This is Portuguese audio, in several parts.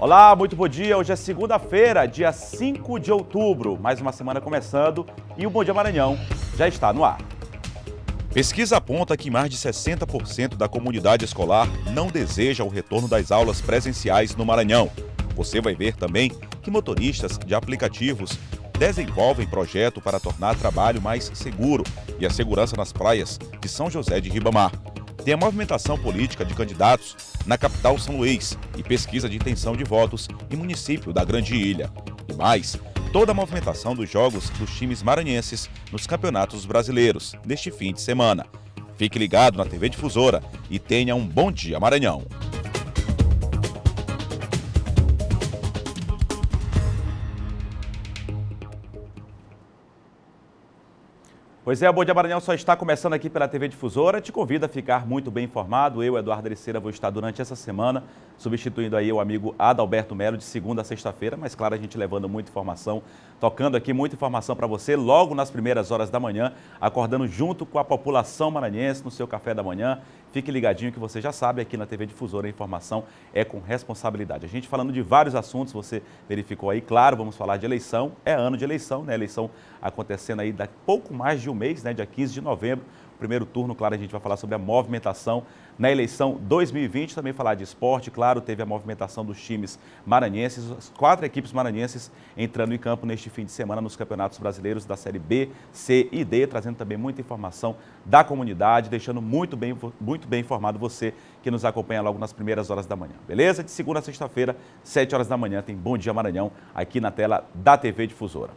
Olá, muito bom dia. Hoje é segunda-feira, dia 5 de outubro. Mais uma semana começando e o Bom Dia Maranhão já está no ar. Pesquisa aponta que mais de 60% da comunidade escolar não deseja o retorno das aulas presenciais no Maranhão. Você vai ver também que motoristas de aplicativos desenvolvem projeto para tornar o trabalho mais seguro e a segurança nas praias de São José de Ribamar tem a movimentação política de candidatos na capital São Luís e pesquisa de intenção de votos em município da Grande Ilha. E mais, toda a movimentação dos jogos dos times maranhenses nos campeonatos brasileiros neste fim de semana. Fique ligado na TV Difusora e tenha um bom dia, Maranhão! Pois é, o Bom Dia Maranhão só está começando aqui pela TV Difusora. Te convido a ficar muito bem informado. Eu, Eduardo Ericeira, vou estar durante essa semana, substituindo aí o amigo Adalberto Melo de segunda a sexta-feira, mas claro, a gente levando muita informação, tocando aqui muita informação para você logo nas primeiras horas da manhã, acordando junto com a população maranhense no seu café da manhã Fique ligadinho que você já sabe, aqui na TV Difusora a informação é com responsabilidade. A gente falando de vários assuntos, você verificou aí, claro, vamos falar de eleição, é ano de eleição, né? Eleição acontecendo aí daqui pouco mais de um mês, né? Dia 15 de novembro, primeiro turno, claro, a gente vai falar sobre a movimentação na eleição 2020. Também falar de esporte, claro, teve a movimentação dos times maranhenses, as quatro equipes maranhenses entrando em campo neste fim de semana nos campeonatos brasileiros da Série B, C e D, trazendo também muita informação da comunidade, deixando muito bem, muito bem informado você que nos acompanha logo nas primeiras horas da manhã. Beleza? De segunda a sexta-feira, 7 horas da manhã, tem Bom Dia Maranhão aqui na tela da TV Difusora.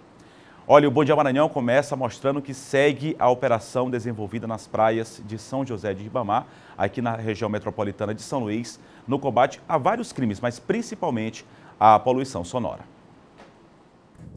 Olha, o Bom Dia Maranhão começa mostrando que segue a operação desenvolvida nas praias de São José de Ribamar, aqui na região metropolitana de São Luís, no combate a vários crimes, mas principalmente à poluição sonora.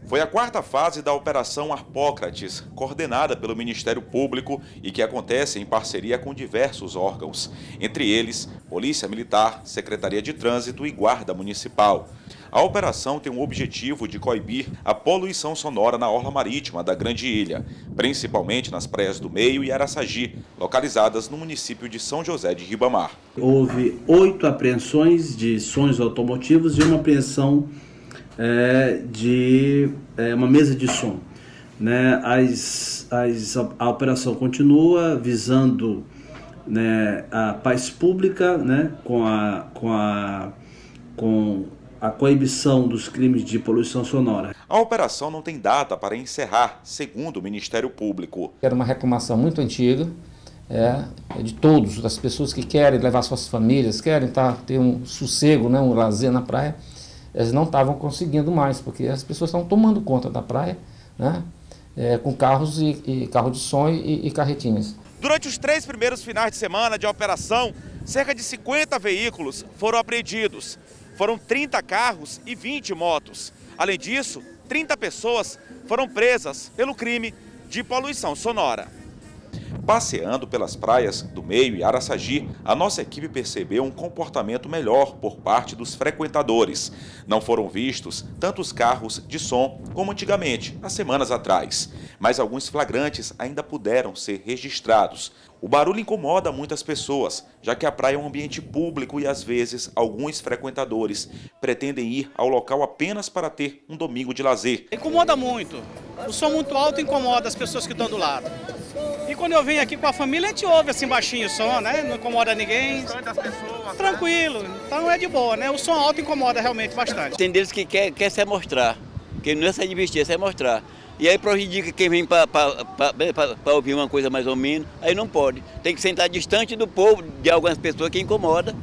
Foi a quarta fase da Operação Arpócrates, coordenada pelo Ministério Público e que acontece em parceria com diversos órgãos, entre eles Polícia Militar, Secretaria de Trânsito e Guarda Municipal. A operação tem o objetivo de coibir a poluição sonora na orla marítima da Grande Ilha, principalmente nas praias do Meio e Araçagi, localizadas no município de São José de Ribamar. Houve oito apreensões de sons automotivos e uma apreensão é, de é, uma mesa de som. Né? As, as, a operação continua visando né, a paz pública né, com, a, com, a, com a coibição dos crimes de poluição sonora. A operação não tem data para encerrar, segundo o Ministério Público. Era uma reclamação muito antiga é, é de todos, das pessoas que querem levar suas famílias, querem tá, ter um sossego, né, um lazer na praia elas não estavam conseguindo mais, porque as pessoas estão tomando conta da praia, né? É, com carros e, e carro de som e, e carretinhas. Durante os três primeiros finais de semana de operação, cerca de 50 veículos foram apreendidos. Foram 30 carros e 20 motos. Além disso, 30 pessoas foram presas pelo crime de poluição sonora. Passeando pelas praias do Meio e Araçagi, a nossa equipe percebeu um comportamento melhor por parte dos frequentadores. Não foram vistos tantos carros de som como antigamente, há semanas atrás, mas alguns flagrantes ainda puderam ser registrados. O barulho incomoda muitas pessoas, já que a praia é um ambiente público e às vezes alguns frequentadores pretendem ir ao local apenas para ter um domingo de lazer. Incomoda muito, o som muito alto incomoda as pessoas que estão do lado. E quando eu venho aqui com a família, a gente ouve assim baixinho o som, né? Não incomoda ninguém. Pessoas, né? Tranquilo. Né? Então é de boa, né? O som alto incomoda realmente bastante. Tem deles que quer, quer se mostrar. Que não é se divertir, é se mostrar. E aí prejudica quem vem para ouvir uma coisa mais ou menos, aí não pode. Tem que sentar distante do povo, de algumas pessoas que incomoda.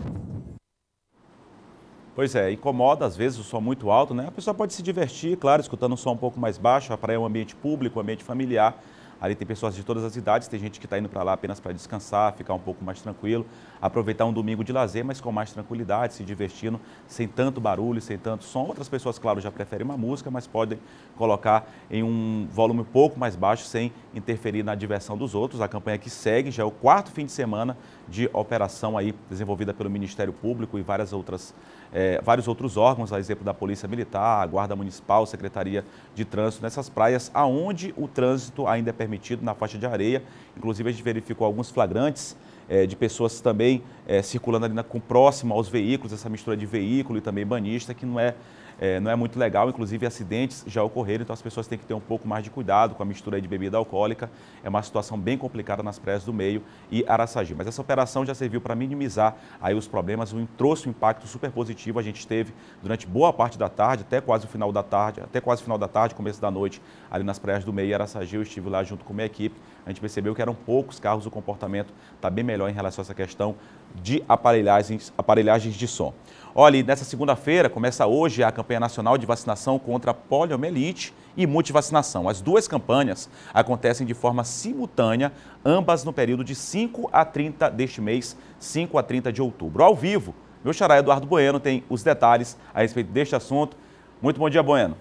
Pois é, incomoda às vezes o som muito alto, né? A pessoa pode se divertir, claro, escutando um som um pouco mais baixo. A praia é um ambiente público, um ambiente familiar. Ali tem pessoas de todas as idades, tem gente que está indo para lá apenas para descansar, ficar um pouco mais tranquilo, aproveitar um domingo de lazer, mas com mais tranquilidade, se divertindo, sem tanto barulho, sem tanto som. Outras pessoas, claro, já preferem uma música, mas podem colocar em um volume um pouco mais baixo, sem interferir na diversão dos outros. A campanha que segue já é o quarto fim de semana de operação aí desenvolvida pelo Ministério Público e várias outras é, vários outros órgãos, a exemplo da Polícia Militar, a Guarda Municipal, Secretaria de Trânsito, nessas praias aonde o trânsito ainda é permitido na faixa de areia. Inclusive, a gente verificou alguns flagrantes é, de pessoas também é, circulando ali na, com próximo aos veículos, essa mistura de veículo e também banista, que não é, é, não é muito legal, inclusive acidentes já ocorreram, então as pessoas têm que ter um pouco mais de cuidado com a mistura de bebida alcoólica. É uma situação bem complicada nas praias do meio e Araçagi. Mas essa operação já serviu para minimizar aí os problemas, um, trouxe um impacto super positivo. A gente teve durante boa parte da tarde, até quase o final da tarde, até quase o final da tarde, começo da noite, ali nas praias do meio e Araçagi, eu estive lá junto com minha equipe. A gente percebeu que eram poucos carros, o comportamento está bem melhor melhor em relação a essa questão de aparelhagens, aparelhagens de som. Olha, nessa segunda-feira começa hoje a campanha nacional de vacinação contra poliomielite e multivacinação. As duas campanhas acontecem de forma simultânea, ambas no período de 5 a 30 deste mês, 5 a 30 de outubro. Ao vivo, meu xará Eduardo Bueno tem os detalhes a respeito deste assunto. Muito bom dia, Bueno.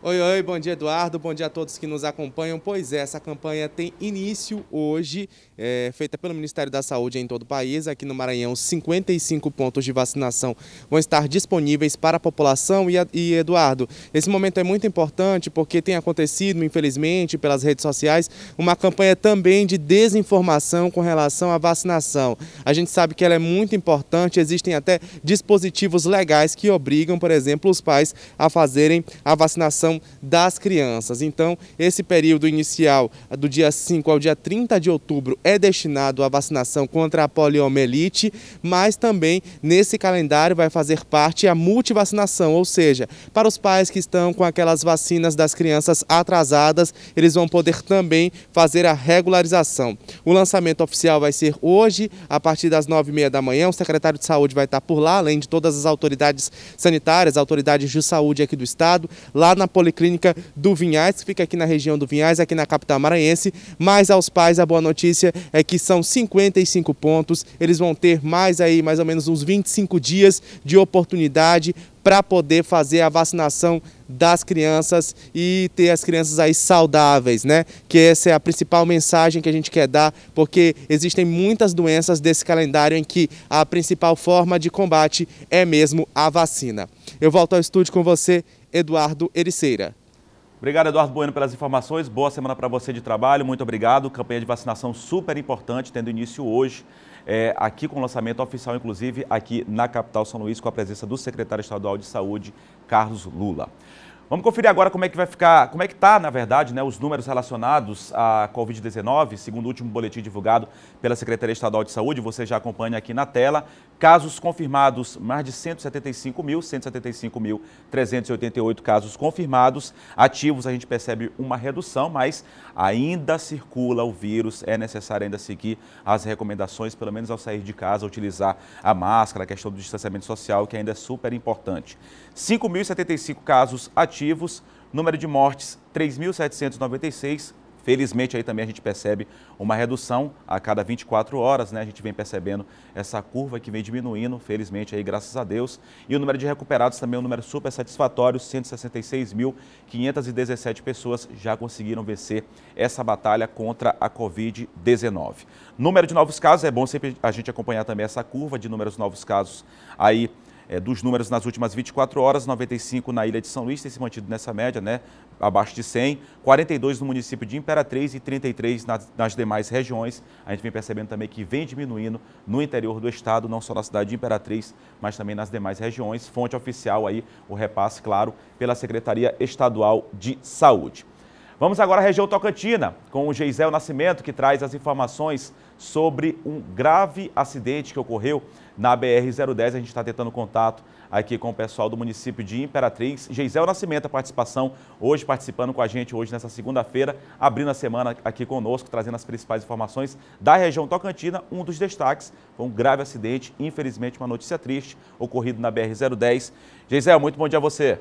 Oi, oi, bom dia Eduardo, bom dia a todos que nos acompanham. Pois é, essa campanha tem início hoje, é, feita pelo Ministério da Saúde em todo o país. Aqui no Maranhão, 55 pontos de vacinação vão estar disponíveis para a população. E, e Eduardo, esse momento é muito importante porque tem acontecido, infelizmente, pelas redes sociais, uma campanha também de desinformação com relação à vacinação. A gente sabe que ela é muito importante, existem até dispositivos legais que obrigam, por exemplo, os pais a fazerem a vacinação das crianças. Então, esse período inicial do dia 5 ao dia 30 de outubro é destinado à vacinação contra a poliomielite, mas também nesse calendário vai fazer parte a multivacinação, ou seja, para os pais que estão com aquelas vacinas das crianças atrasadas, eles vão poder também fazer a regularização. O lançamento oficial vai ser hoje, a partir das 9h30 da manhã. O secretário de saúde vai estar por lá, além de todas as autoridades sanitárias, autoridades de saúde aqui do estado, lá na Policlínica do Vinhais, que fica aqui na região do Vinhais, aqui na capital maranhense. Mas aos pais, a boa notícia é que são 55 pontos. Eles vão ter mais aí, mais ou menos uns 25 dias de oportunidade para poder fazer a vacinação das crianças e ter as crianças aí saudáveis, né? Que essa é a principal mensagem que a gente quer dar, porque existem muitas doenças desse calendário em que a principal forma de combate é mesmo a vacina. Eu volto ao estúdio com você Eduardo Ericeira. Obrigado, Eduardo Bueno, pelas informações. Boa semana para você de trabalho. Muito obrigado. Campanha de vacinação super importante, tendo início hoje, é, aqui com lançamento oficial, inclusive aqui na capital São Luís, com a presença do secretário estadual de saúde, Carlos Lula. Vamos conferir agora como é que vai ficar, como é que está, na verdade, né, os números relacionados à Covid-19, segundo o último boletim divulgado pela Secretaria Estadual de Saúde. Você já acompanha aqui na tela. Casos confirmados, mais de 175 mil, 175.388 casos confirmados. Ativos, a gente percebe uma redução, mas ainda circula o vírus. É necessário ainda seguir as recomendações, pelo menos ao sair de casa, utilizar a máscara, a questão do distanciamento social, que ainda é super importante. 5.075 casos ativos, número de mortes 3.796, Felizmente aí também a gente percebe uma redução a cada 24 horas, né? A gente vem percebendo essa curva que vem diminuindo, felizmente aí, graças a Deus. E o número de recuperados também é um número super satisfatório, 166.517 pessoas já conseguiram vencer essa batalha contra a Covid-19. Número de novos casos, é bom sempre a gente acompanhar também essa curva de números novos casos aí é, dos números nas últimas 24 horas, 95 na ilha de São Luís, tem se mantido nessa média, né, abaixo de 100, 42 no município de Imperatriz e 33 nas, nas demais regiões. A gente vem percebendo também que vem diminuindo no interior do estado, não só na cidade de Imperatriz, mas também nas demais regiões. Fonte oficial aí, o repasse, claro, pela Secretaria Estadual de Saúde. Vamos agora à região Tocantina, com o Geisel Nascimento, que traz as informações sobre um grave acidente que ocorreu na BR-010. A gente está tentando contato aqui com o pessoal do município de Imperatriz. Geisel Nascimento, a participação hoje, participando com a gente hoje nessa segunda-feira, abrindo a semana aqui conosco, trazendo as principais informações da região Tocantina. Um dos destaques foi um grave acidente, infelizmente uma notícia triste, ocorrido na BR-010. Geisel, muito bom dia a você.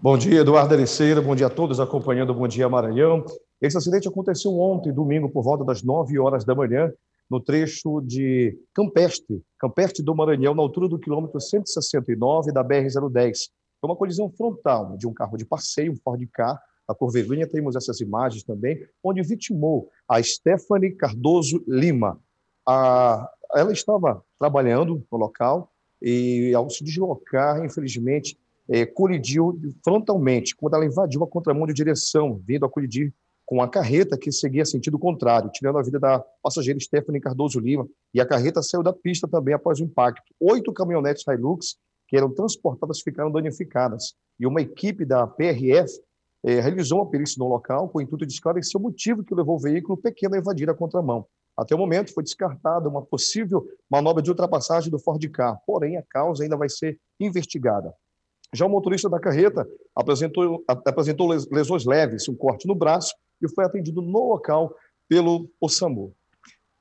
Bom dia, Eduardo Ericeira. Bom dia a todos acompanhando o Bom Dia Maranhão. Esse acidente aconteceu ontem, domingo, por volta das 9 horas da manhã, no trecho de Campestre, Campestre do Maranhão, na altura do quilômetro 169 da BR-010. Foi é uma colisão frontal de um carro de passeio, um Ford Car, a Corvelinha, temos essas imagens também, onde vitimou a Stephanie Cardoso Lima. A, ela estava trabalhando no local e, ao se deslocar, infelizmente, é, colidiu frontalmente, quando ela invadiu a contramão de direção, vindo a colidir com a carreta que seguia sentido contrário, tirando a vida da passageira Stephanie Cardoso Lima, e a carreta saiu da pista também após o impacto. Oito caminhonetes Hilux que eram transportadas ficaram danificadas, e uma equipe da PRF eh, realizou uma perícia no local com o intuito de esclarecer o motivo que levou o veículo pequeno a invadir a contramão. Até o momento foi descartada uma possível manobra de ultrapassagem do Ford Car, porém a causa ainda vai ser investigada. Já o motorista da carreta apresentou, apresentou lesões leves, um corte no braço e foi atendido no local pelo OSAMU.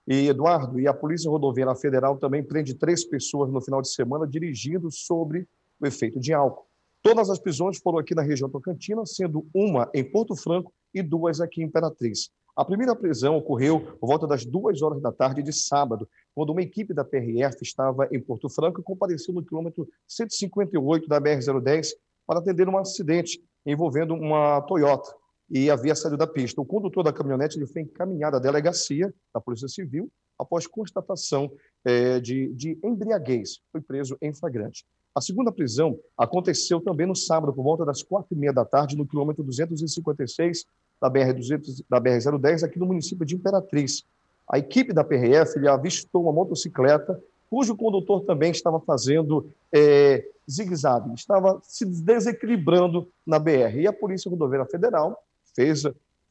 E, Eduardo, e a Polícia Rodoviária Federal também prende três pessoas no final de semana dirigindo sobre o efeito de álcool. Todas as prisões foram aqui na região Tocantina, sendo uma em Porto Franco e duas aqui em Imperatriz. A primeira prisão ocorreu por volta das duas horas da tarde de sábado, quando uma equipe da PRF estava em Porto Franco e compareceu no quilômetro 158 da BR-010 para atender um acidente envolvendo uma Toyota e havia saído da pista. O condutor da caminhonete ele foi encaminhado à delegacia da Polícia Civil após constatação é, de, de embriaguez. Foi preso em flagrante. A segunda prisão aconteceu também no sábado, por volta das quatro e meia da tarde, no quilômetro 256 da BR-200, da BR-010, aqui no município de Imperatriz. A equipe da PRF avistou uma motocicleta cujo condutor também estava fazendo é, zigue-zague, estava se desequilibrando na BR. E a Polícia Rodoviária Federal fez,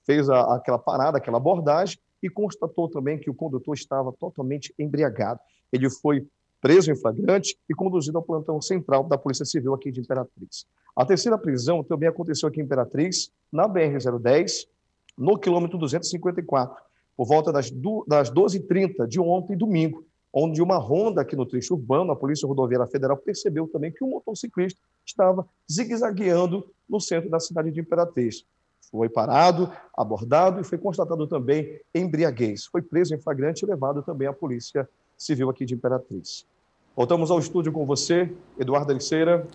fez a, aquela parada, aquela abordagem e constatou também que o condutor estava totalmente embriagado. Ele foi preso em flagrante e conduzido ao plantão central da Polícia Civil aqui de Imperatriz. A terceira prisão também aconteceu aqui em Imperatriz, na BR-010, no quilômetro 254, por volta das, das 12h30 de ontem, domingo, onde uma ronda aqui no trecho urbano, a Polícia Rodoviária Federal percebeu também que um motociclista estava zigue-zagueando no centro da cidade de Imperatriz. Foi parado, abordado e foi constatado também embriaguez. Foi preso em flagrante e levado também à Polícia Civil aqui de Imperatriz. Voltamos ao estúdio com você, Eduardo Aliceira.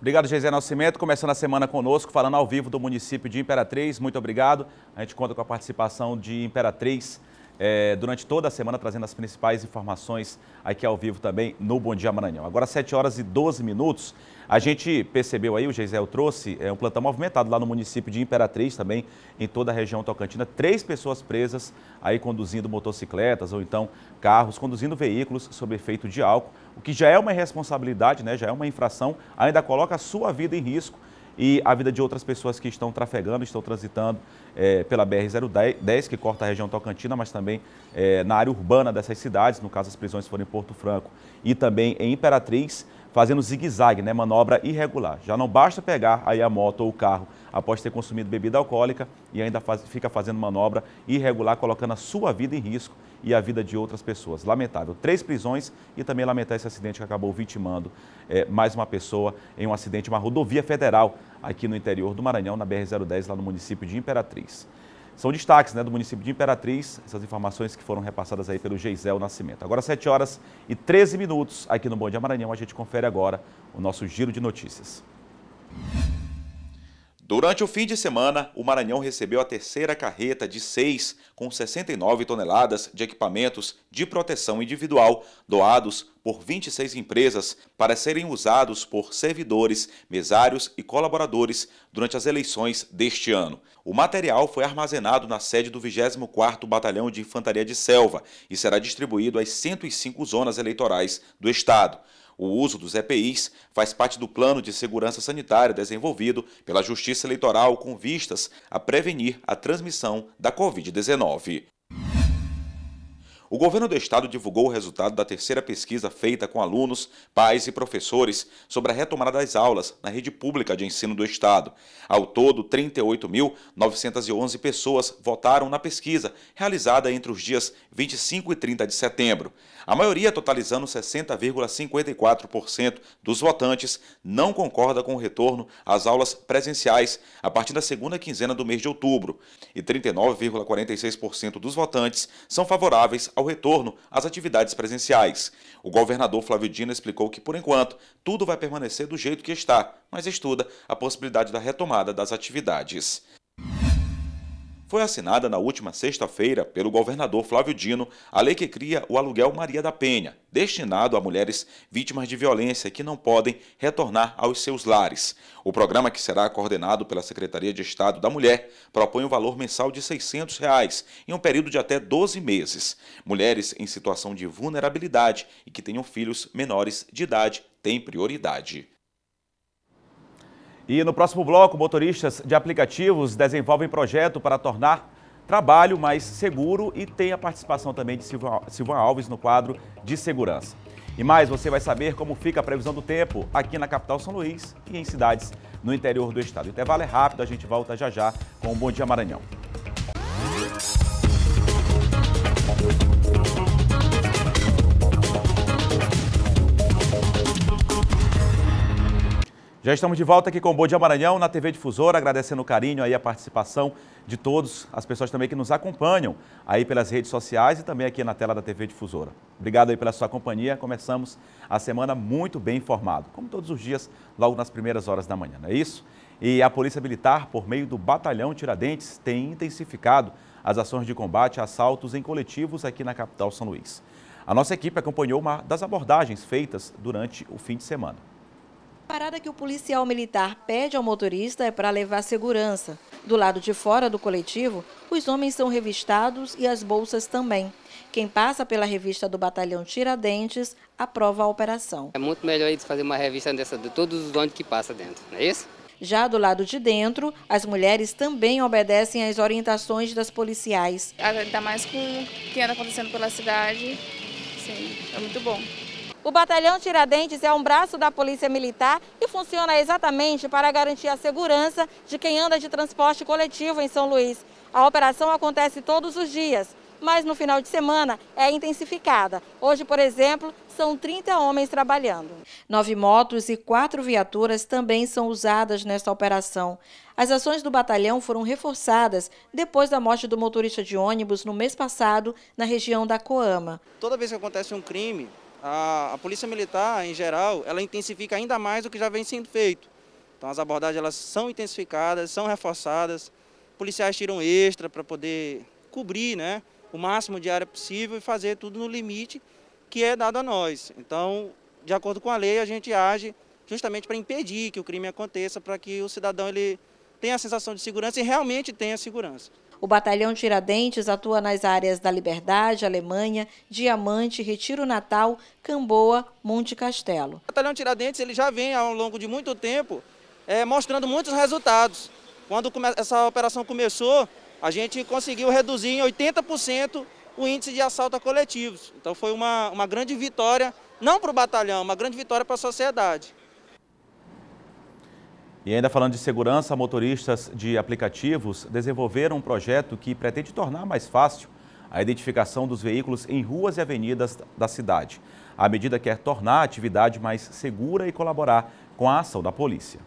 Obrigado, Geisé Nascimento, começando a semana conosco, falando ao vivo do município de Imperatriz. Muito obrigado. A gente conta com a participação de Imperatriz é, durante toda a semana, trazendo as principais informações aqui ao vivo também no Bom Dia Maranhão. Agora, 7 horas e 12 minutos. A gente percebeu aí, o Geisel trouxe, é um plantão movimentado lá no município de Imperatriz, também em toda a região tocantina. Três pessoas presas aí conduzindo motocicletas ou então carros, conduzindo veículos sob efeito de álcool, o que já é uma irresponsabilidade, né? já é uma infração, ainda coloca a sua vida em risco e a vida de outras pessoas que estão trafegando, estão transitando é, pela BR-010, que corta a região Tocantina, mas também é, na área urbana dessas cidades, no caso as prisões foram em Porto Franco e também em Imperatriz, fazendo zigue-zague, né, manobra irregular. Já não basta pegar aí a moto ou o carro após ter consumido bebida alcoólica e ainda faz, fica fazendo manobra irregular, colocando a sua vida em risco e a vida de outras pessoas. Lamentável. Três prisões e também lamentar esse acidente que acabou vitimando é, mais uma pessoa em um acidente, uma rodovia federal aqui no interior do Maranhão, na BR-010, lá no município de Imperatriz. São destaques né, do município de Imperatriz, essas informações que foram repassadas aí pelo Geisel Nascimento. Agora 7 horas e 13 minutos aqui no Bom Dia Maranhão, a gente confere agora o nosso giro de notícias. Durante o fim de semana, o Maranhão recebeu a terceira carreta de seis, com 69 toneladas de equipamentos de proteção individual, doados por 26 empresas para serem usados por servidores, mesários e colaboradores durante as eleições deste ano. O material foi armazenado na sede do 24º Batalhão de Infantaria de Selva e será distribuído às 105 zonas eleitorais do Estado. O uso dos EPIs faz parte do plano de segurança sanitária desenvolvido pela Justiça Eleitoral com vistas a prevenir a transmissão da Covid-19. O governo do estado divulgou o resultado da terceira pesquisa feita com alunos, pais e professores sobre a retomada das aulas na rede pública de ensino do estado. Ao todo, 38.911 pessoas votaram na pesquisa, realizada entre os dias 25 e 30 de setembro. A maioria, totalizando 60,54% dos votantes, não concorda com o retorno às aulas presenciais a partir da segunda quinzena do mês de outubro, e 39,46% dos votantes são favoráveis ao retorno às atividades presenciais. O governador Flávio Dino explicou que, por enquanto, tudo vai permanecer do jeito que está, mas estuda a possibilidade da retomada das atividades foi assinada na última sexta-feira pelo governador Flávio Dino a lei que cria o aluguel Maria da Penha, destinado a mulheres vítimas de violência que não podem retornar aos seus lares. O programa, que será coordenado pela Secretaria de Estado da Mulher, propõe um valor mensal de R$ 600 reais, em um período de até 12 meses. Mulheres em situação de vulnerabilidade e que tenham filhos menores de idade têm prioridade. E no próximo bloco, motoristas de aplicativos desenvolvem projeto para tornar trabalho mais seguro e tem a participação também de Silvan Alves no quadro de segurança. E mais, você vai saber como fica a previsão do tempo aqui na capital São Luís e em cidades no interior do estado. O intervalo é rápido, a gente volta já já com o Bom Dia Maranhão. Já estamos de volta aqui com o Bom Dia Maranhão na TV Difusora, agradecendo o carinho aí a participação de todos, as pessoas também que nos acompanham aí pelas redes sociais e também aqui na tela da TV Difusora. Obrigado aí pela sua companhia. Começamos a semana muito bem informado, como todos os dias, logo nas primeiras horas da manhã, não é isso? E a Polícia Militar, por meio do Batalhão Tiradentes, tem intensificado as ações de combate a assaltos em coletivos aqui na capital São Luís. A nossa equipe acompanhou uma das abordagens feitas durante o fim de semana parada que o policial militar pede ao motorista é para levar segurança. Do lado de fora do coletivo, os homens são revistados e as bolsas também. Quem passa pela revista do Batalhão Tiradentes aprova a operação. É muito melhor eles fazer uma revista dessa de todos os ônibus que passa dentro, não é isso? Já do lado de dentro, as mulheres também obedecem às orientações das policiais. Ainda mais com o que anda acontecendo pela cidade, sim, é muito bom. O Batalhão Tiradentes é um braço da Polícia Militar e funciona exatamente para garantir a segurança de quem anda de transporte coletivo em São Luís. A operação acontece todos os dias, mas no final de semana é intensificada. Hoje, por exemplo, são 30 homens trabalhando. Nove motos e quatro viaturas também são usadas nesta operação. As ações do batalhão foram reforçadas depois da morte do motorista de ônibus no mês passado na região da Coama. Toda vez que acontece um crime, a, a Polícia Militar, em geral, ela intensifica ainda mais o que já vem sendo feito. Então as abordagens elas são intensificadas, são reforçadas, policiais tiram extra para poder cobrir né, o máximo de área possível e fazer tudo no limite que é dado a nós. Então, de acordo com a lei, a gente age justamente para impedir que o crime aconteça, para que o cidadão ele tenha a sensação de segurança e realmente tenha segurança. O Batalhão Tiradentes atua nas áreas da Liberdade, Alemanha, Diamante, Retiro Natal, Camboa, Monte Castelo. O Batalhão Tiradentes ele já vem ao longo de muito tempo é, mostrando muitos resultados. Quando essa operação começou, a gente conseguiu reduzir em 80% o índice de assalto a coletivos. Então foi uma, uma grande vitória, não para o batalhão, uma grande vitória para a sociedade. E ainda falando de segurança, motoristas de aplicativos desenvolveram um projeto que pretende tornar mais fácil a identificação dos veículos em ruas e avenidas da cidade. A medida quer tornar a atividade mais segura e colaborar com a ação da polícia.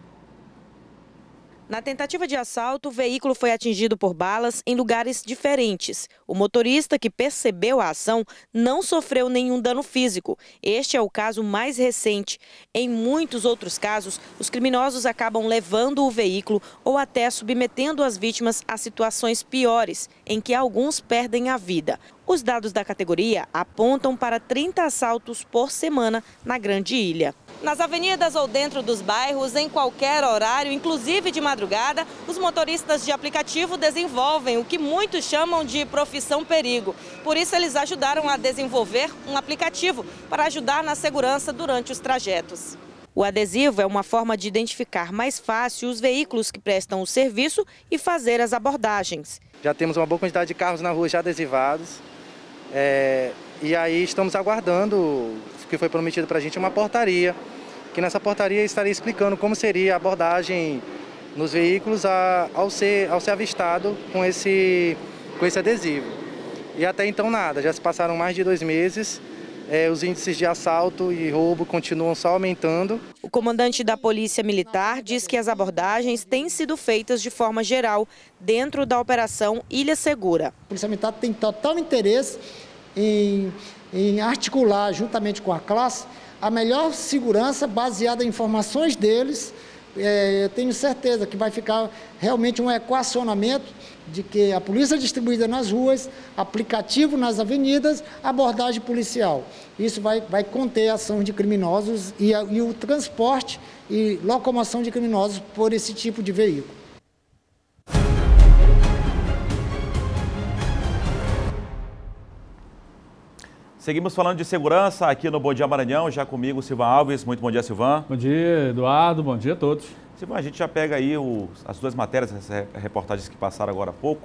Na tentativa de assalto, o veículo foi atingido por balas em lugares diferentes. O motorista, que percebeu a ação, não sofreu nenhum dano físico. Este é o caso mais recente. Em muitos outros casos, os criminosos acabam levando o veículo ou até submetendo as vítimas a situações piores, em que alguns perdem a vida. Os dados da categoria apontam para 30 assaltos por semana na Grande Ilha. Nas avenidas ou dentro dos bairros, em qualquer horário, inclusive de madrugada, os motoristas de aplicativo desenvolvem o que muitos chamam de profissão perigo. Por isso, eles ajudaram a desenvolver um aplicativo para ajudar na segurança durante os trajetos. O adesivo é uma forma de identificar mais fácil os veículos que prestam o serviço e fazer as abordagens. Já temos uma boa quantidade de carros na rua já adesivados. É, e aí estamos aguardando que foi prometido para a gente é uma portaria, que nessa portaria estaria explicando como seria a abordagem nos veículos a, ao, ser, ao ser avistado com esse, com esse adesivo. E até então nada, já se passaram mais de dois meses, é, os índices de assalto e roubo continuam só aumentando. O comandante da Polícia Militar diz que as abordagens têm sido feitas de forma geral dentro da Operação Ilha Segura. A Polícia Militar tem total interesse em em articular juntamente com a classe a melhor segurança baseada em informações deles. É, eu tenho certeza que vai ficar realmente um equacionamento de que a polícia distribuída nas ruas, aplicativo nas avenidas, abordagem policial. Isso vai, vai conter a ação de criminosos e, e o transporte e locomoção de criminosos por esse tipo de veículo. Seguimos falando de segurança aqui no Bom Dia Maranhão, já comigo Silvan Alves. Muito bom dia, Silvan. Bom dia, Eduardo. Bom dia a todos. Silvan, a gente já pega aí as duas matérias, as reportagens que passaram agora há pouco.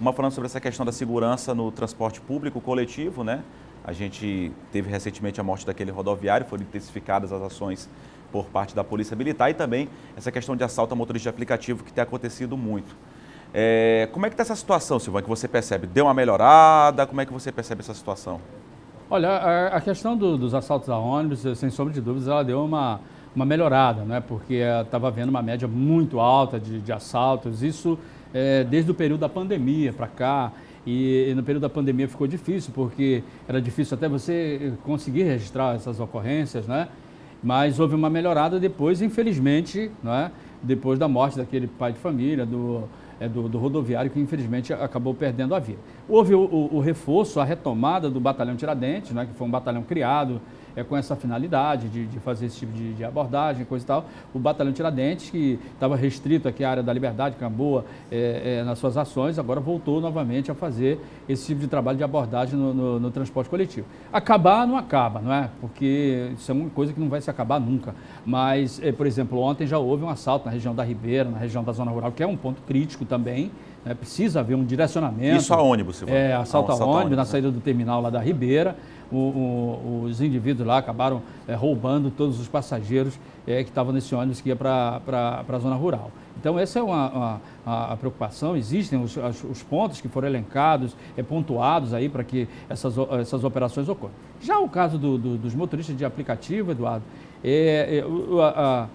Uma falando sobre essa questão da segurança no transporte público coletivo, né? A gente teve recentemente a morte daquele rodoviário, foram intensificadas as ações por parte da Polícia Militar e também essa questão de assalto a motorista de aplicativo que tem acontecido muito. É, como é que está essa situação, Silvan, que você percebe? Deu uma melhorada? Como é que você percebe essa situação? Olha, a, a questão do, dos assaltos a ônibus, sem sombra de dúvidas, ela deu uma, uma melhorada, né? porque estava eh, havendo uma média muito alta de, de assaltos, isso é, desde o período da pandemia para cá. E, e, no período da pandemia ficou difícil, porque era difícil até você eh, conseguir registrar essas ocorrências, né? Mas houve uma melhorada depois, infelizmente, né? depois da morte daquele pai de família, do, é, do, do, rodoviário, que infelizmente acabou perdendo a vida. Houve o, o, o reforço, a retomada do Batalhão Tiradentes, né, que foi um batalhão criado é, com essa finalidade de, de fazer esse tipo de, de, abordagem, coisa e tal. O Batalhão Tiradentes, que estava restrito aqui à área da liberdade, Camboa, é, é, é, nas suas ações, agora voltou novamente a fazer esse tipo de trabalho de abordagem no, no, no, transporte coletivo. Acabar não acaba, não é? Porque isso é uma coisa que não vai se acabar nunca. Mas, é, por exemplo, ontem já houve um assalto na região da Ribeira, na região da Zona Rural, que é um ponto crítico também. É, precisa haver um direcionamento. Isso a ônibus, se for. É, assalto, a, assalto a, ônibus, a ônibus, na né? saída do terminal lá da Ribeira. O, o, os indivíduos lá acabaram é, roubando todos os passageiros é, que estavam nesse ônibus que ia para a zona rural. Então, essa é uma, uma, uma a preocupação. Existem os, as, os, pontos que foram elencados, é, pontuados aí para que essas, essas operações ocorram. Já o caso do, do, dos motoristas de aplicativo, Eduardo, é, é a, a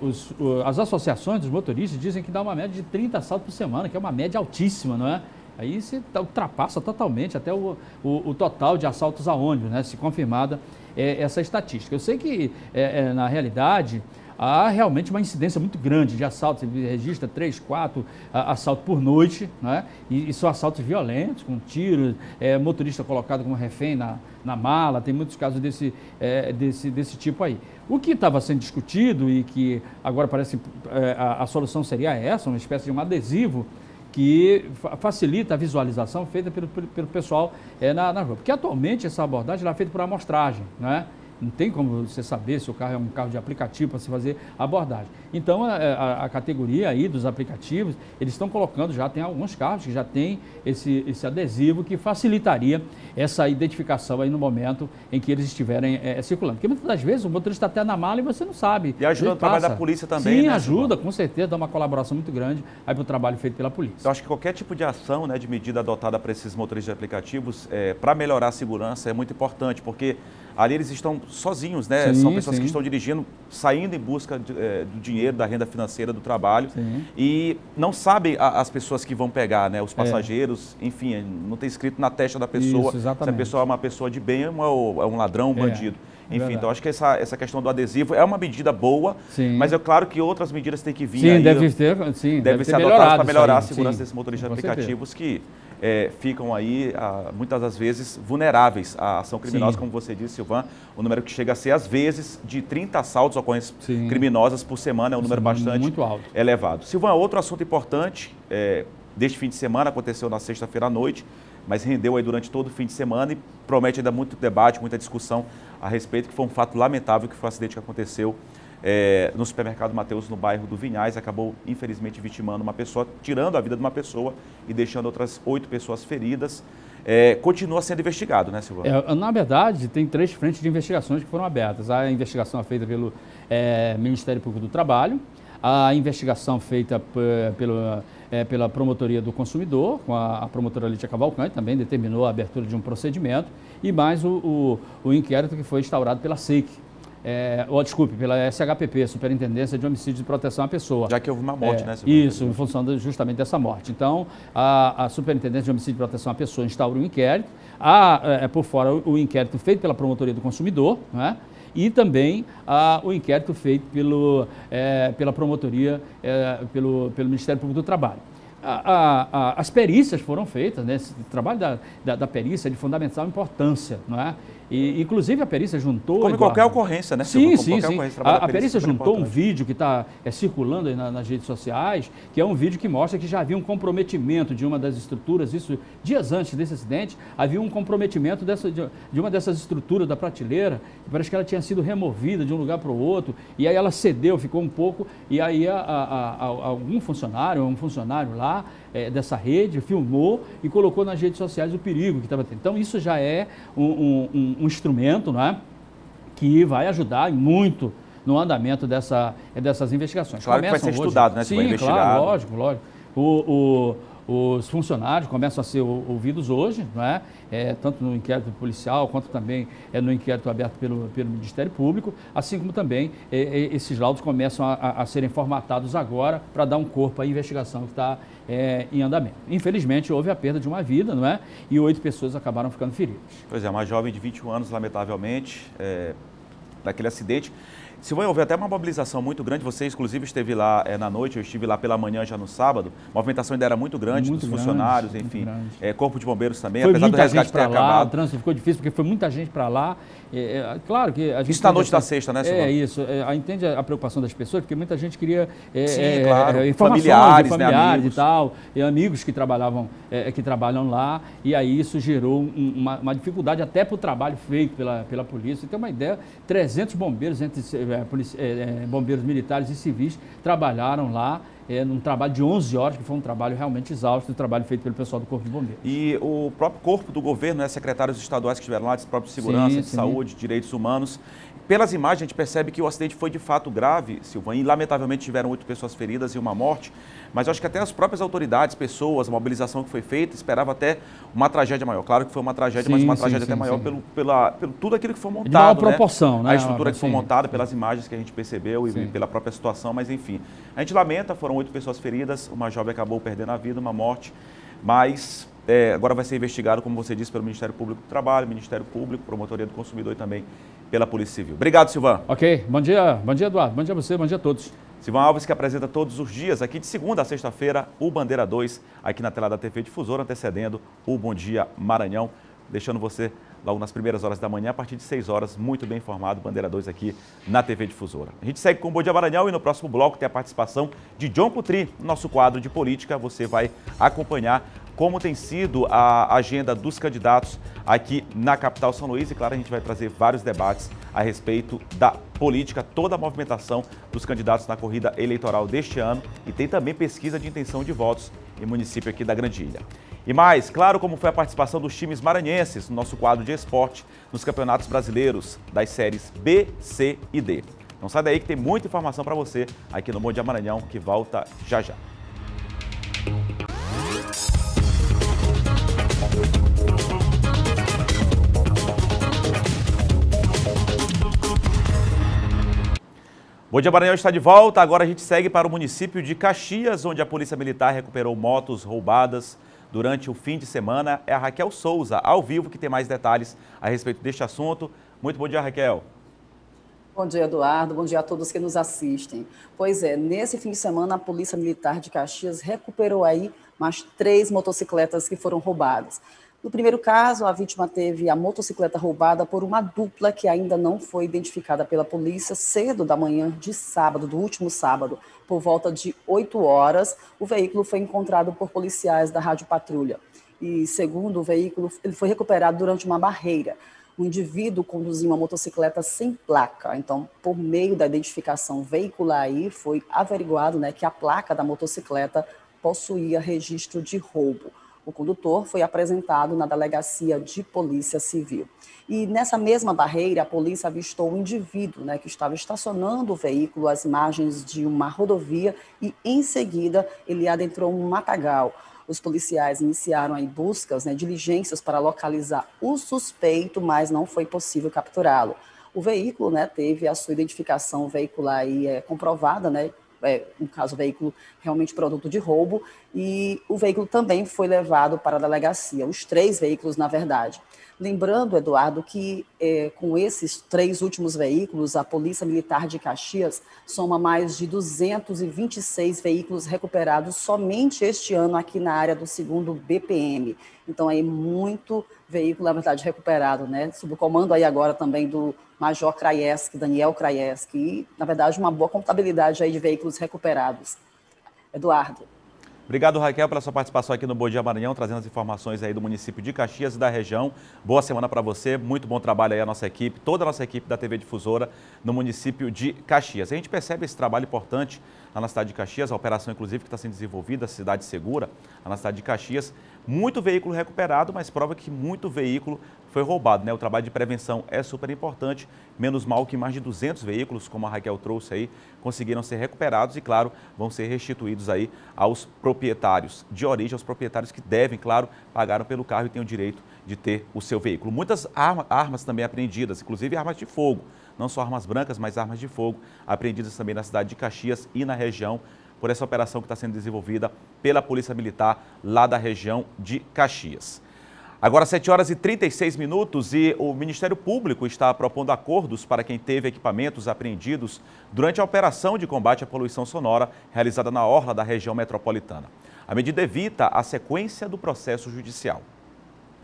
os, as associações dos motoristas dizem que dá uma média de 30 assaltos por semana, que é uma média altíssima, não é? Aí se tá, ultrapassa totalmente até o, o, o total de assaltos a ônibus, né? se confirmada é, essa estatística. Eu sei que, é, é, na realidade, há realmente uma incidência muito grande de assaltos. Você registra três, quatro ah, assaltos por noite, né? e, e são assaltos violentos, com tiros, é, motorista colocado como refém na, na mala, tem muitos casos desse, é, desse, desse tipo aí. O que estava sendo discutido e que agora parece é, a, a solução seria essa, uma espécie de um adesivo que facilita a visualização feita pelo, pelo, pessoal é, na, na rua. Porque atualmente essa abordagem é feita por amostragem, né? Não tem como você saber se o carro é um carro de aplicativo para se fazer abordagem. Então, a, é, é, a, a, categoria aí dos aplicativos, eles estão colocando, já tem alguns carros que já tem esse, esse adesivo que facilitaria essa identificação aí no momento em que eles estiverem é, é circulando. Porque muitas das vezes o motorista está até na mala e você não sabe. E ajuda o trabalho da polícia também, Sim, né, ajuda, com certeza, dá uma colaboração muito grande aí para o trabalho feito pela polícia. Eu então, acho que qualquer tipo de ação, né, de medida adotada para esses motoristas de aplicativos, é, para melhorar a segurança, é muito importante, porque ali eles estão sozinhos, né? Sim, São pessoas sim. que estão dirigindo, saindo em busca de, é, do dinheiro, da renda financeira, do trabalho. Sim. E não sabem a, as pessoas que vão pegar, né? Os é. passageiros, é. enfim, não tem escrito na testa da pessoa Isso, se a pessoa é uma pessoa de bem ou é um ladrão, um é. bandido. Enfim, então acho que essa, essa questão do adesivo é uma medida boa, sim. mas é claro que outras medidas têm que vir. Sim, aí, deve né? ter, sim, deve, deve ser adotadas para melhorar a segurança sim, desses motoristas de aplicativos que é, ficam aí, a, ah, muitas das vezes, vulneráveis à ação criminosa, como você disse, Silvan. O número que chega a ser, às vezes, de 30 assaltos ou ocorrências criminosas por semana, é um número é bastante muito alto. elevado. Silvan, outro assunto importante, é, deste fim de semana, aconteceu na sexta-feira à noite, mas rendeu aí durante todo o fim de semana e promete ainda muito debate, muita discussão a respeito, que foi um fato lamentável que foi o um acidente que aconteceu é, no supermercado Mateus, no bairro do Vinhais, acabou infelizmente vitimando uma pessoa, tirando a vida de uma pessoa e deixando outras oito pessoas feridas. É, continua sendo investigado, né, Silvano? É, na verdade, tem três frentes de investigações que foram abertas. A investigação é feita pelo é, Ministério Público do Trabalho, a investigação feita pela, é, pela Promotoria do Consumidor, com a, a promotora Lídia Cavalcante, também determinou a abertura de um procedimento, e mais o, o, o inquérito que foi instaurado pela SIC. É, ou, desculpe, pela SHPP, Superintendência de Homicídios e Proteção à Pessoa. Já que houve uma morte, é, né? Isso, em função de, justamente dessa morte. Então, a, a, Superintendência de Homicídio e Proteção à Pessoa instaura um inquérito. Há, é, é, por fora, o, o inquérito feito pela Promotoria do Consumidor, né? e também ah, o inquérito feito pelo, eh, pela promotoria, eh, pelo, pelo Ministério Público do Trabalho. A, ah, a, ah, a, as perícias foram feitas, né? esse trabalho da, da, da perícia é de fundamental importância, não é? E, inclusive a perícia juntou. Como Eduardo, qualquer ocorrência, né? Sim, sim, sim. A, a, perícia, juntou um vídeo que está é, circulando aí nas, nas redes sociais, que é um vídeo que mostra que já havia um comprometimento de uma das estruturas, isso dias antes desse acidente, havia um comprometimento dessa, de, de uma dessas estruturas da prateleira, parece que ela tinha sido removida de um lugar para o outro, e aí ela cedeu, ficou um pouco, e aí a, a, algum funcionário, um funcionário lá é, dessa rede, filmou e colocou nas redes sociais o perigo que estava tendo. Então isso já é um, um um instrumento é, que vai ajudar muito no andamento dessa, dessas investigações. Claro Começam que vai ser hoje. estudado, né? Sim, claro, lógico, lógico. O, o, os funcionários começam a ser ouvidos hoje, não é? é tanto no inquérito policial quanto também é, no inquérito aberto pelo, pelo Ministério Público, assim como também é, é esses laudos começam a, a, serem formatados agora para dar um corpo à investigação que está é, em andamento. Infelizmente, houve a perda de uma vida, não é? E oito pessoas acabaram ficando feridas. Pois é, uma jovem de 21 anos, lamentavelmente, é, daquele acidente. Silvana, houve até uma mobilização muito grande. Você, inclusive, esteve lá é, na noite, eu estive lá pela manhã já no sábado. A movimentação ainda era muito grande muito dos grande, funcionários, enfim. É, corpo de bombeiros também, foi apesar muita do resgate gente ter lá, acabado. O trânsito ficou difícil porque foi muita gente para lá é, é, claro que a gente. Isso na noite da sexta, né, senhor? É isso. É, entende a, preocupação das pessoas, porque muita gente queria é, Sim, é, claro. É, familiares, familiares né, e tal, e amigos que trabalhavam, é, que trabalham lá, e aí isso gerou um, uma, uma, dificuldade até para o trabalho feito pela, pela polícia. Você tem uma ideia, 300 bombeiros, entre, bombeiros militares e civis, trabalharam lá é, num trabalho de 11 horas, que foi um trabalho realmente exausto, um trabalho feito pelo pessoal do Corpo de Bombeiros. E o próprio corpo do governo, né, secretários estaduais que estiveram lá, de próprio segurança, sim, de sim. saúde, direitos humanos, pelas imagens, a gente percebe que o acidente foi de fato grave, Silvan, e lamentavelmente tiveram oito pessoas feridas e uma morte. Mas eu acho que até as próprias autoridades, pessoas, a mobilização que foi feita, esperava até uma tragédia maior. Claro que foi uma tragédia, sim, mas uma sim, tragédia sim, até maior Pelo, pela, pelo tudo aquilo que foi montado. De maior né? proporção, né? né? A estrutura que foi assim. montada, pelas imagens que a gente percebeu e, e pela própria situação, mas enfim. A gente lamenta, foram oito pessoas feridas, uma jovem acabou perdendo a vida, uma morte, mas é, agora vai ser investigado, como você disse, pelo Ministério Público do Trabalho, Ministério Público, Promotoria do Consumidor e também pela Polícia Civil. Obrigado, Silvan. Ok. Bom dia, bom dia, Eduardo. Bom dia a você, bom dia a todos. Silvan Alves, que apresenta todos os dias, aqui de segunda a sexta-feira, o Bandeira 2, aqui na tela da TV Difusora, antecedendo o Bom Dia Maranhão, deixando você logo nas primeiras horas da manhã, a partir de 6 horas, muito bem informado, Bandeira 2 aqui na TV Difusora. A gente segue com o Bom Dia Maranhão e no próximo bloco tem a participação de John Putri, nosso quadro de política. Você vai acompanhar como tem sido a agenda dos candidatos aqui na capital São Luís. E claro, a gente vai trazer vários debates a respeito da política, toda a movimentação dos candidatos na corrida eleitoral deste ano e tem também pesquisa de intenção de votos em município aqui da Grande Ilha. E mais, claro, como foi a participação dos times maranhenses no nosso quadro de esporte nos campeonatos brasileiros das séries B, C e D. Não sai daí que tem muita informação para você aqui no Bom Dia Maranhão, que volta já já. Bom dia, Maranhão está de volta. Agora a gente segue para o município de Caxias, onde a Polícia Militar recuperou motos roubadas durante o fim de semana. É a Raquel Souza, ao vivo, que tem mais detalhes a respeito deste assunto. Muito bom dia, Raquel. Bom dia, Eduardo. Bom dia a todos que nos assistem. Pois é, nesse fim de semana, a Polícia Militar de Caxias recuperou aí mais três motocicletas que foram roubadas. No primeiro caso, a vítima teve a motocicleta roubada por uma dupla que ainda não foi identificada pela polícia cedo da manhã de sábado, do último sábado, por volta de 8 horas. O veículo foi encontrado por policiais da Rádio Patrulha. E, segundo o veículo, ele foi recuperado durante uma barreira. O indivíduo conduzia uma motocicleta sem placa. Então, por meio da identificação veicular aí, foi averiguado né, que a placa da motocicleta possuía registro de roubo. O condutor foi apresentado na delegacia de Polícia Civil. E nessa mesma barreira, a polícia avistou o um indivíduo né, que estava estacionando o veículo às margens de uma rodovia e, em seguida, ele adentrou um matagal. Os policiais iniciaram aí buscas, né, diligências para localizar o suspeito, mas não foi possível capturá-lo. O veículo né, teve a sua identificação veicular aí, é, comprovada, né, é, no caso, o veículo realmente produto de roubo, e o veículo também foi levado para a delegacia, os três veículos, na verdade. Lembrando, Eduardo, que é, com esses três últimos veículos, a Polícia Militar de Caxias soma mais de 226 veículos recuperados somente este ano aqui na área do segundo BPM. Então, aí, é muito veículo, na verdade, recuperado, né? sob o comando aí agora também do Major Krayeski, Daniel Krayeski, e, na verdade, uma boa contabilidade aí de veículos recuperados. Eduardo. Obrigado, Raquel, pela sua participação aqui no Bom Dia Maranhão, trazendo as informações aí do município de Caxias e da região. Boa semana para você, muito bom trabalho aí a nossa equipe, toda a nossa equipe da TV Difusora no município de Caxias. A gente percebe esse trabalho importante lá na cidade de Caxias, a operação inclusive que está sendo desenvolvida, Cidade Segura, lá na cidade de Caxias. Muito veículo recuperado, mas prova que muito veículo foi roubado. Né? O trabalho de prevenção é super importante, menos mal que mais de 200 veículos, como a Raquel trouxe aí, conseguiram ser recuperados e, claro, vão ser restituídos aí aos proprietários de origem, aos proprietários que devem, claro, pagaram pelo carro e têm o direito de ter o seu veículo. Muitas arma, armas também apreendidas, inclusive armas de fogo não só armas brancas, mas armas de fogo, apreendidas também na cidade de Caxias e na região, por essa operação que está sendo desenvolvida pela Polícia Militar lá da região de Caxias. Agora 7 horas e 36 minutos e o Ministério Público está propondo acordos para quem teve equipamentos apreendidos durante a operação de combate à poluição sonora realizada na orla da região metropolitana. A medida evita a sequência do processo judicial.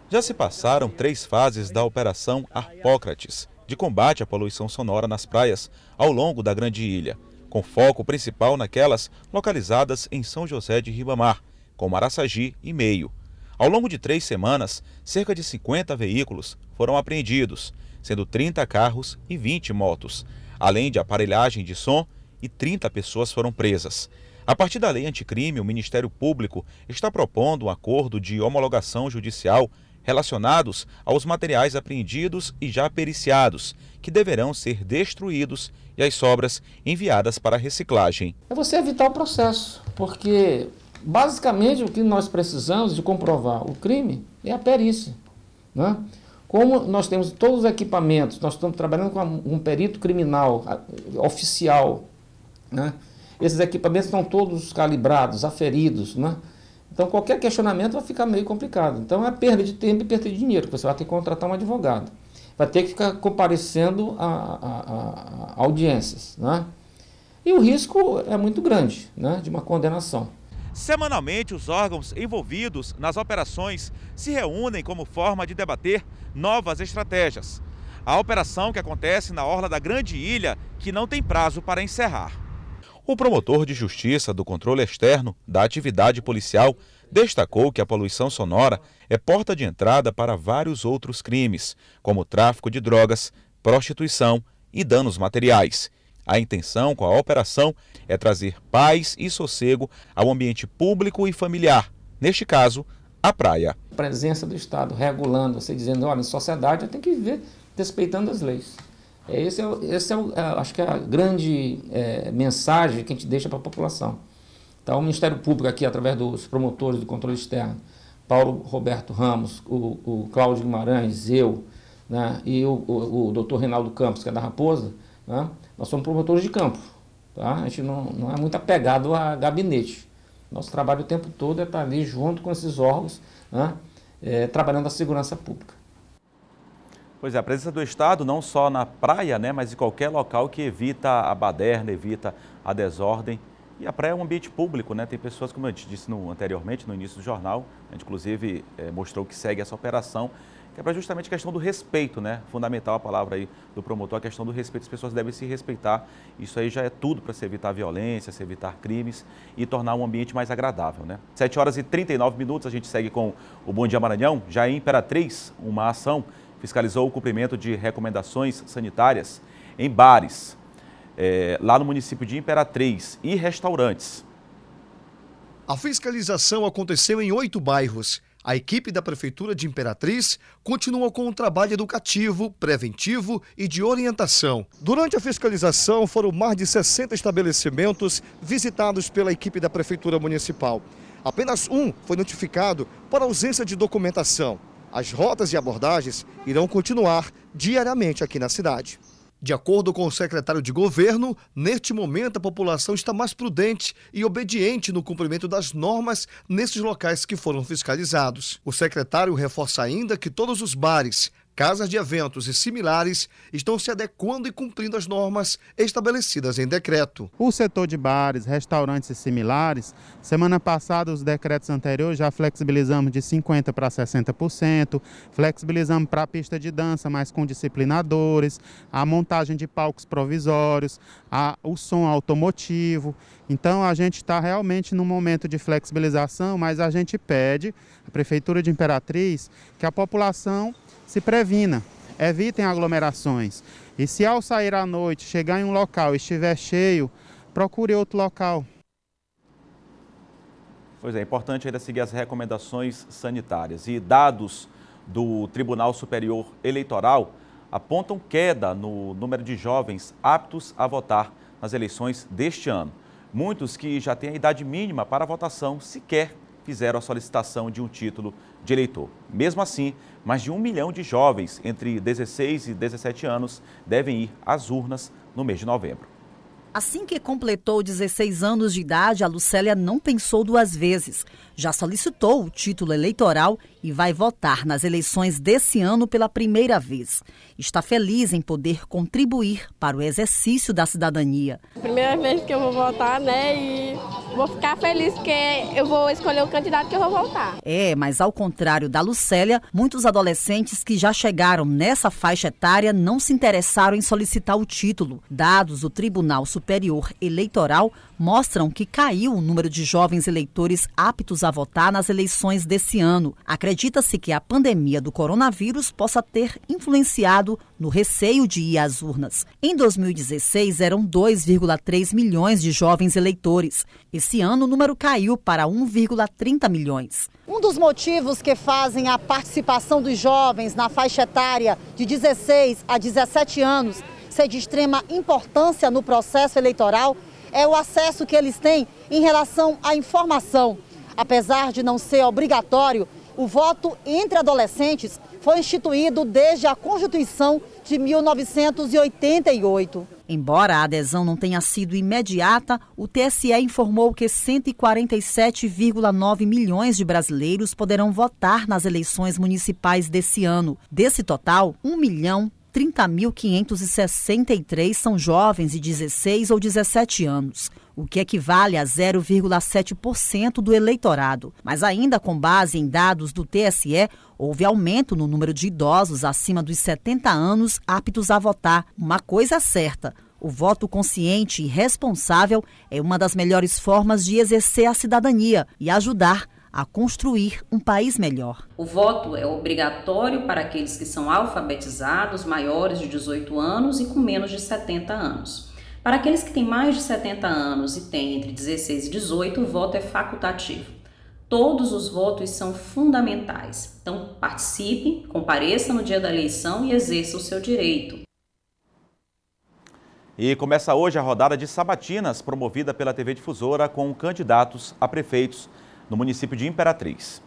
Já se passaram três fases da operação Arpócrates de combate à poluição sonora nas praias ao longo da Grande Ilha, com foco principal naquelas localizadas em São José de Ribamar, como Araçagi e Meio. Ao longo de três semanas, cerca de 50 veículos foram apreendidos, sendo 30 carros e 20 motos, além de aparelhagem de som e 30 pessoas foram presas. A partir da lei anticrime, o Ministério Público está propondo um acordo de homologação judicial relacionados aos materiais apreendidos e já periciados, que deverão ser destruídos e as sobras enviadas para reciclagem. É você evitar o processo, porque basicamente o que nós precisamos de comprovar o crime é a perícia. Né? Como nós temos todos os equipamentos, nós estamos trabalhando com um perito criminal oficial, né? esses equipamentos estão todos calibrados, aferidos, né? Então, qualquer questionamento vai ficar meio complicado. Então, é perda de tempo e perda de dinheiro, você vai ter que contratar um advogado. Vai ter que ficar comparecendo a, a, a audiências. Né? E o risco é muito grande né, de uma condenação. Semanalmente, os órgãos envolvidos nas operações se reúnem como forma de debater novas estratégias. A operação que acontece na orla da Grande Ilha, que não tem prazo para encerrar. O promotor de justiça do controle externo da atividade policial destacou que a poluição sonora é porta de entrada para vários outros crimes, como tráfico de drogas, prostituição e danos materiais. A intenção com a operação é trazer paz e sossego ao ambiente público e familiar, neste caso, a praia. A presença do Estado regulando, você dizendo, olha, na sociedade eu tenho que viver respeitando as leis. Esse é, esse é, é, acho que é a grande é, mensagem que a gente deixa para a população. Então, o Ministério Público aqui, através dos promotores do controle externo, Paulo Roberto Ramos, o, o Cláudio Guimarães, eu, né, e o, o, o doutor Reinaldo Campos, que é da Raposa, né, nós somos promotores de campo. Tá? A gente não, não é muito apegado a gabinete. Nosso trabalho o tempo todo é estar tá ali junto com esses órgãos, né, é, trabalhando a segurança pública. Pois é, a presença do Estado não só na praia, né, mas em qualquer local que evita a baderna, evita a desordem. E a praia é um ambiente público, né? Tem pessoas, como eu disse no, anteriormente, no início do jornal, a gente inclusive é, mostrou que segue essa operação, que é para justamente a questão do respeito, né? Fundamental a palavra aí do promotor, a questão do respeito. As pessoas devem se respeitar. Isso aí já é tudo para se evitar violência, se evitar crimes e tornar um ambiente mais agradável, né? 7 horas e 39 minutos, a gente segue com o Bom Dia Maranhão, já em Imperatriz, uma ação fiscalizou o cumprimento de recomendações sanitárias em bares, é, lá no município de Imperatriz, e restaurantes. A fiscalização aconteceu em oito bairros. A equipe da Prefeitura de Imperatriz continua com o um trabalho educativo, preventivo e de orientação. Durante a fiscalização, foram mais de 60 estabelecimentos visitados pela equipe da Prefeitura Municipal. Apenas um foi notificado por ausência de documentação. As rotas de abordagens irão continuar diariamente aqui na cidade. De acordo com o secretário de governo, neste momento a população está mais prudente e obediente no cumprimento das normas nesses locais que foram fiscalizados. O secretário reforça ainda que todos os bares, Casas de eventos e similares estão se adequando e cumprindo as normas estabelecidas em decreto. O setor de bares, restaurantes e similares, semana passada os decretos anteriores já flexibilizamos de 50% para 60%, flexibilizamos para a pista de dança, mas com disciplinadores, a montagem de palcos provisórios, a, o som automotivo. Então a gente está realmente num momento de flexibilização, mas a gente pede à Prefeitura de Imperatriz que a população se previna. Evitem aglomerações. E se ao sair à noite, chegar em um local e estiver cheio, procure outro local. Pois é, é importante ainda seguir as recomendações sanitárias. E dados do Tribunal Superior Eleitoral apontam queda no número de jovens aptos a votar nas eleições deste ano. Muitos que já têm a idade mínima para a votação sequer fizeram a solicitação de um título de eleitor. Mesmo assim, mais de um milhão de jovens entre 16 e 17 anos devem ir às urnas no mês de novembro. Assim que completou 16 anos de idade, a Lucélia não pensou duas vezes já solicitou o título eleitoral e vai votar nas eleições desse ano pela primeira vez. Está feliz em poder contribuir para o exercício da cidadania. Primeira vez que eu vou votar, né? E vou ficar feliz que eu vou escolher o candidato que eu vou votar. É, mas ao contrário da Lucélia, muitos adolescentes que já chegaram nessa faixa etária não se interessaram em solicitar o título. Dados do Tribunal Superior Eleitoral mostram que caiu o número de jovens eleitores aptos a votar nas eleições desse ano. Acredita-se que a pandemia do coronavírus possa ter influenciado no receio de ir às urnas. Em 2016, eram 2,3 milhões de jovens eleitores. Esse ano, o número caiu para 1,30 milhões. Um dos motivos que fazem a participação dos jovens na faixa etária de 16 a 17 anos ser de extrema importância no processo eleitoral é o acesso que eles têm em relação à informação. Apesar de não ser obrigatório, o voto entre adolescentes foi instituído desde a Constituição de 1988. Embora a adesão não tenha sido imediata, o TSE informou que 147,9 milhões de brasileiros poderão votar nas eleições municipais desse ano. Desse total, 1 milhão 30.563 são jovens de 16 ou 17 anos, o que equivale a 0,7% do eleitorado. Mas ainda com base em dados do TSE, houve aumento no número de idosos acima dos 70 anos aptos a votar. Uma coisa é certa, o voto consciente e responsável é uma das melhores formas de exercer a cidadania e ajudar a construir um país melhor. O voto é obrigatório para aqueles que são alfabetizados, maiores de 18 anos e com menos de 70 anos. Para aqueles que têm mais de 70 anos e têm entre 16 e 18, o voto é facultativo. Todos os votos são fundamentais. Então, participe, compareça no dia da eleição e exerça o seu direito. E começa hoje a rodada de sabatinas promovida pela TV Difusora com candidatos a prefeitos no município de Imperatriz.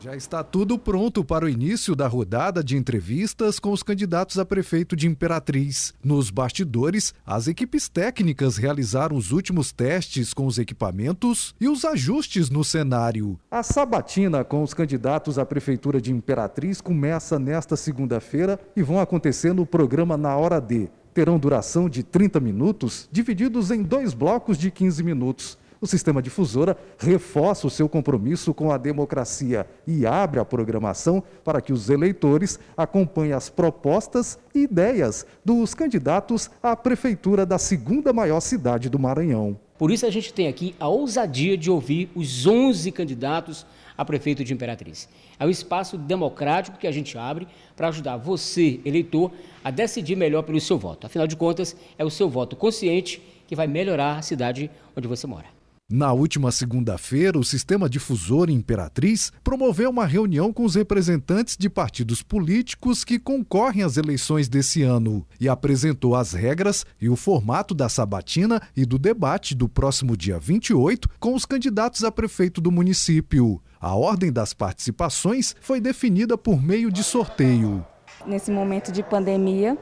Já está tudo pronto para o início da rodada de entrevistas com os candidatos a prefeito de Imperatriz. Nos bastidores, as equipes técnicas realizaram os últimos testes com os equipamentos e os ajustes no cenário. A sabatina com os candidatos à prefeitura de Imperatriz começa nesta segunda-feira e vão acontecer no programa Na Hora D. Terão duração de 30 minutos, divididos em dois blocos de 15 minutos. O sistema difusora reforça o seu compromisso com a democracia e abre a programação para que os eleitores acompanhem as propostas e ideias dos candidatos à prefeitura da segunda maior cidade do Maranhão. Por isso a gente tem aqui a ousadia de ouvir os 11 candidatos a prefeito de Imperatriz. É um espaço democrático que a gente abre para ajudar você, eleitor, a decidir melhor pelo seu voto. Afinal de contas, é o seu voto consciente que vai melhorar a cidade onde você mora. Na última segunda-feira, o Sistema Difusor Imperatriz promoveu uma reunião com os representantes de partidos políticos que concorrem às eleições desse ano e apresentou as regras e o formato da sabatina e do debate do próximo dia 28 com os candidatos a prefeito do município. A ordem das participações foi definida por meio de sorteio. Nesse momento de pandemia,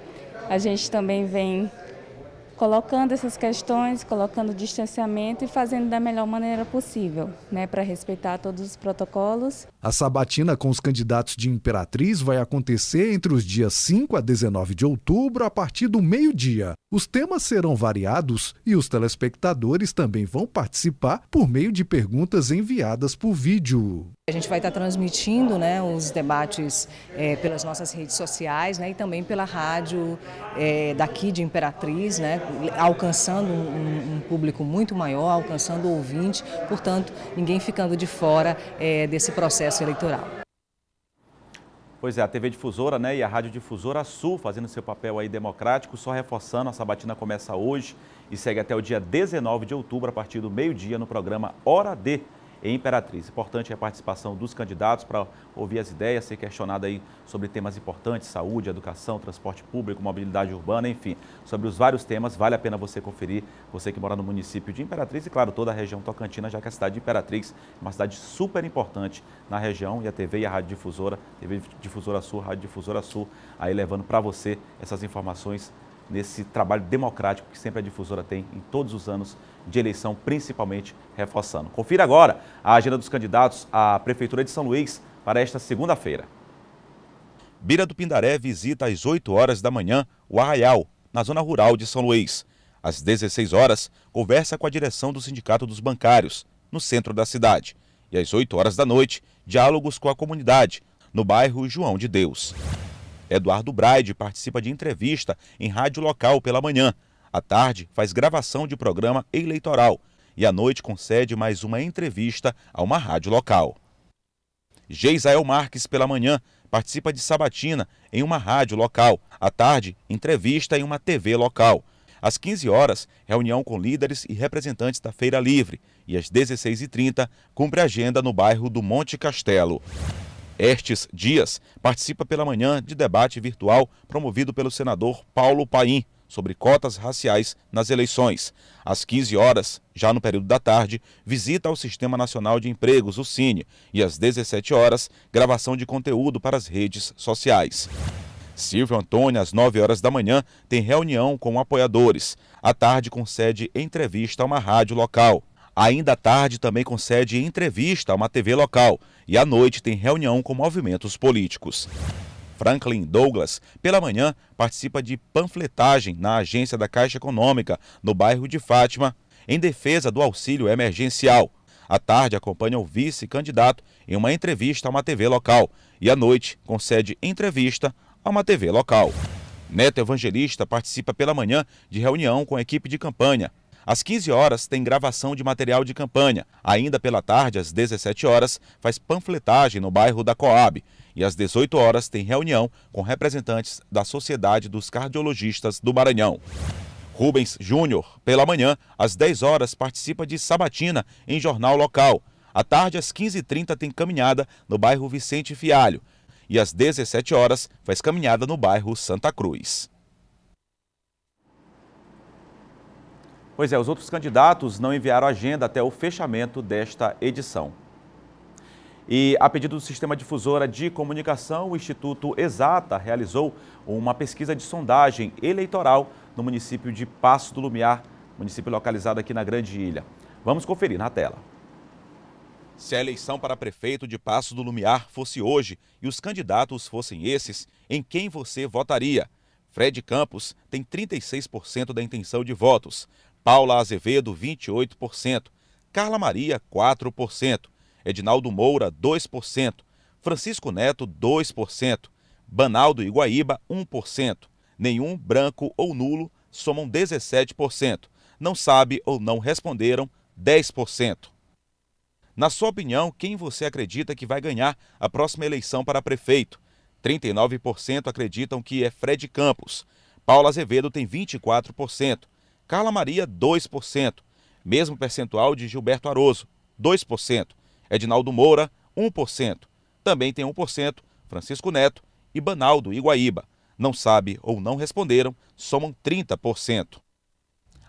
a gente também vem colocando essas questões, colocando distanciamento e fazendo da melhor maneira possível, né, para respeitar todos os protocolos a sabatina com os candidatos de Imperatriz vai acontecer entre os dias 5 a 19 de outubro, a partir do meio-dia. Os temas serão variados e os telespectadores também vão participar por meio de perguntas enviadas por vídeo. A gente vai estar transmitindo né, os debates é, pelas nossas redes sociais né, e também pela rádio é, daqui de Imperatriz, né, alcançando um, um, público muito maior, alcançando o ouvinte, portanto, ninguém ficando de fora é, desse processo processo eleitoral. Pois é, a TV Difusora né, e a Rádio Difusora Sul fazendo seu papel aí democrático, só reforçando, a sabatina começa hoje e segue até o dia 19 de outubro, a partir do meio-dia, no programa Hora D, em Imperatriz. Importante é a participação dos candidatos para ouvir as ideias, ser questionado aí sobre temas importantes, saúde, educação, transporte público, mobilidade urbana, enfim, sobre os vários temas, vale a pena você conferir, você que mora no município de Imperatriz e, claro, toda a região tocantina, já que a cidade de Imperatriz é uma cidade super importante na região e a TV e a Rádio Difusora, TV Difusora Sul, Rádio Difusora Sul, aí levando para você essas informações nesse trabalho democrático que sempre a difusora tem em todos os anos de eleição, principalmente reforçando. Confira agora a agenda dos candidatos à Prefeitura de São Luís para esta segunda-feira. Bira do Pindaré visita às 8 horas da manhã o Arraial, na zona rural de São Luís. Às 16 horas, conversa com a direção do Sindicato dos Bancários, no centro da cidade. E às 8 horas da noite, diálogos com a comunidade, no bairro João de Deus. Eduardo Braide participa de entrevista em rádio local pela manhã. À tarde, faz gravação de programa eleitoral. E à noite, concede mais uma entrevista a uma rádio local. Geisael Marques, pela manhã, participa de sabatina em uma rádio local. À tarde, entrevista em uma TV local. Às 15 horas, reunião com líderes e representantes da Feira Livre. E às 16h30, cumpre agenda no bairro do Monte Castelo. Estes Dias participa pela manhã de debate virtual promovido pelo senador Paulo Paim sobre cotas raciais nas eleições. Às 15 horas, já no período da tarde, visita ao Sistema Nacional de Empregos, o Cine, e às 17 horas, gravação de conteúdo para as redes sociais. Silvio Antônio, às 9 horas da manhã, tem reunião com apoiadores. À tarde, concede entrevista a uma rádio local. Ainda à tarde também concede entrevista a uma TV local e à noite tem reunião com movimentos políticos. Franklin Douglas, pela manhã, participa de panfletagem na agência da Caixa Econômica, no bairro de Fátima, em defesa do auxílio emergencial. À tarde, acompanha o vice-candidato em uma entrevista a uma TV local e à noite concede entrevista a uma TV local. Neto Evangelista participa pela manhã de reunião com a equipe de campanha às 15 horas tem gravação de material de campanha. Ainda pela tarde, às 17 horas, faz panfletagem no bairro da Coab. E às 18 horas tem reunião com representantes da Sociedade dos Cardiologistas do Maranhão. Rubens Júnior, pela manhã, às 10 horas, participa de sabatina em jornal local. À tarde, às 15h30, tem caminhada no bairro Vicente Fialho. E às 17 horas, faz caminhada no bairro Santa Cruz. Pois é, os outros candidatos não enviaram agenda até o fechamento desta edição. E, a pedido do Sistema Difusora de Comunicação, o Instituto Exata realizou uma pesquisa de sondagem eleitoral no município de Passo do Lumiar, município localizado aqui na Grande Ilha. Vamos conferir na tela. Se a eleição para prefeito de Passo do Lumiar fosse hoje e os candidatos fossem esses, em quem você votaria? Fred Campos tem 36% da intenção de votos. Paula Azevedo, 28%. Carla Maria, 4%. Edinaldo Moura, 2%. Francisco Neto, 2%. Banaldo Iguaíba, 1%. Nenhum branco ou nulo somam 17%. Não sabe ou não responderam, 10%. Na sua opinião, quem você acredita que vai ganhar a próxima eleição para prefeito? 39% acreditam que é Fred Campos. Paula Azevedo tem 24%. Carla Maria, 2%. Mesmo percentual de Gilberto Aroso, 2%. Edinaldo Moura, 1%. Também tem 1% Francisco Neto e Banaldo Iguaíba. Não sabe ou não responderam, somam 30%.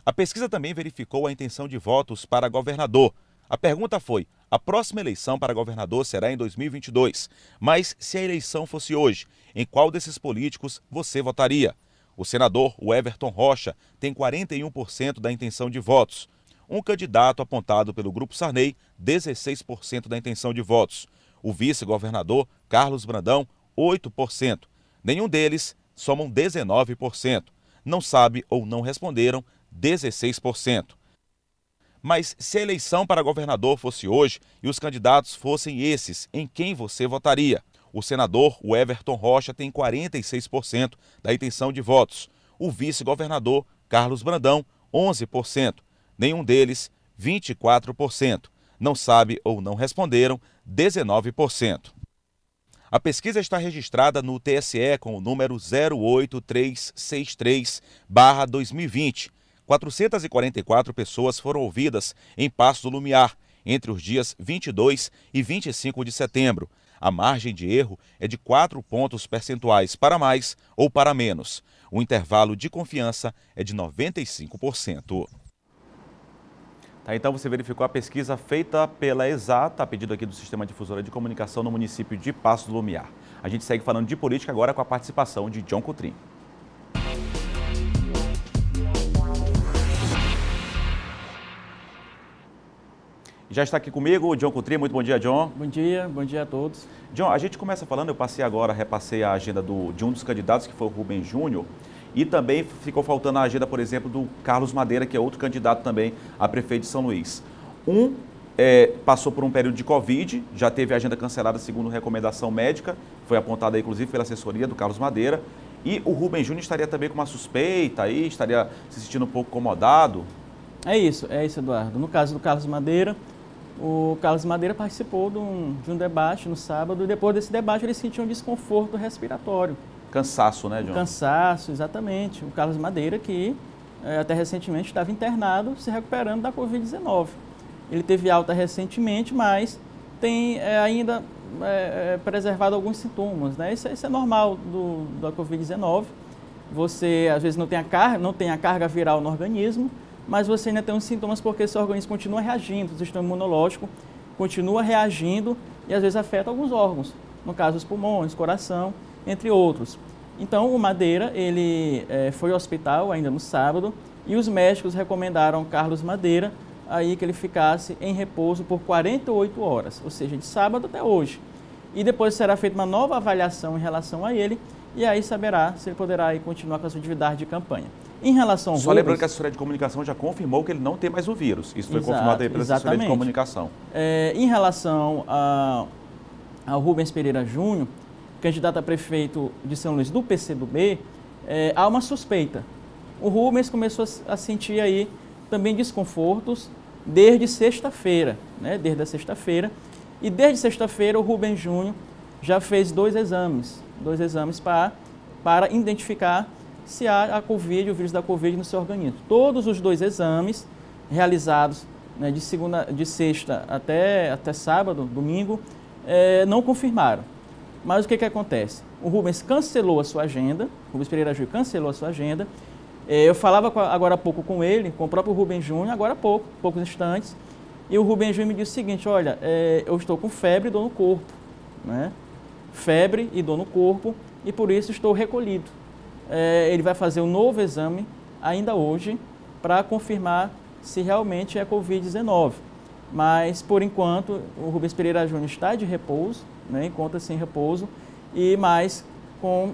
A pesquisa também verificou a intenção de votos para governador. A pergunta foi: a próxima eleição para governador será em 2022, mas se a eleição fosse hoje, em qual desses políticos você votaria? O senador, o Everton Rocha, tem 41% da intenção de votos. Um candidato apontado pelo Grupo Sarney, 16% da intenção de votos. O vice-governador, Carlos Brandão, 8%. Nenhum deles somam 19%. Não sabe ou não responderam, 16%. Mas se a eleição para governador fosse hoje e os candidatos fossem esses, em quem você votaria? O senador, o Everton Rocha, tem 46% da intenção de votos. O vice-governador, Carlos Brandão, 11%. Nenhum deles, 24%. Não sabe ou não responderam, 19%. A pesquisa está registrada no TSE com o número 08363-2020. 444 pessoas foram ouvidas em Passo do Lumiar entre os dias 22 e 25 de setembro. A margem de erro é de 4 pontos percentuais para mais ou para menos. O intervalo de confiança é de 95%. Tá, então você verificou a pesquisa feita pela Exata, a pedido aqui do Sistema Difusora de Comunicação no município de Passo do Lumiar. A gente segue falando de política agora com a participação de John Coutrinho. Já está aqui comigo o John Coutri. Muito bom dia, John. Bom dia, bom dia a todos. John, a gente começa falando, eu passei agora, repassei a agenda do, de um dos candidatos, que foi o Rubem Júnior, e também ficou faltando a agenda, por exemplo, do Carlos Madeira, que é outro candidato também a prefeito de São Luís. Um é, passou por um período de Covid, já teve a agenda cancelada segundo recomendação médica, foi apontada inclusive pela assessoria do Carlos Madeira, e o Rubem Júnior estaria também com uma suspeita aí, estaria se sentindo um pouco incomodado. É isso, é isso, Eduardo. No caso do Carlos Madeira, o Carlos Madeira participou de um, de um debate no sábado e depois desse debate ele sentiu um desconforto respiratório. Cansaço, né, John? cansaço, exatamente. O Carlos Madeira, que eh, até recentemente estava internado, se recuperando da Covid-19. Ele teve alta recentemente, mas tem é, ainda é, preservado alguns sintomas. Né? Isso, é, isso é normal do, da Covid-19. Você, às vezes, não tem, a carga, não tem a carga viral no organismo, mas você ainda tem os sintomas porque seu organismo continua reagindo, o sistema imunológico continua reagindo e às vezes afeta alguns órgãos, no caso os pulmões, coração, entre outros. Então o Madeira ele é, foi ao hospital ainda no sábado e os médicos recomendaram Carlos Madeira aí que ele ficasse em repouso por 48 horas, ou seja, de sábado até hoje. E depois será feita uma nova avaliação em relação a ele e aí saberá se ele poderá aí, continuar com a sua atividade de campanha. Em relação ao Só vírus, lembrando que a assessoria de comunicação já confirmou que ele não tem mais o vírus. Isso foi exato, confirmado aí pela exatamente. assessoria de comunicação. É, em relação a, ao Rubens Pereira Júnior, candidato a prefeito de São Luís do PCdoB, é, há uma suspeita. O Rubens começou a, a sentir aí também desconfortos desde sexta-feira, né? Desde a sexta-feira. E desde sexta-feira o Rubens Júnior já fez dois exames, dois exames para, para identificar se há a Covid, o vírus da Covid no seu organismo. Todos os dois exames realizados né, de, segunda, de sexta até, até sábado, domingo, é, não confirmaram. Mas o que, que acontece? O Rubens cancelou a sua agenda, Rubens Pereira Júnior cancelou a sua agenda. É, eu falava agora há pouco com ele, com o próprio Rubens Júnior, agora há pouco, poucos instantes, e o Rubens Júnior me disse o seguinte, olha, é, eu estou com febre e dor no corpo, né? Febre e dor no corpo, e por isso estou recolhido é, ele vai fazer um novo exame ainda hoje para confirmar se realmente é Covid-19. Mas, por enquanto, o Rubens Pereira Júnior está de repouso, né, encontra-se em repouso, e mais com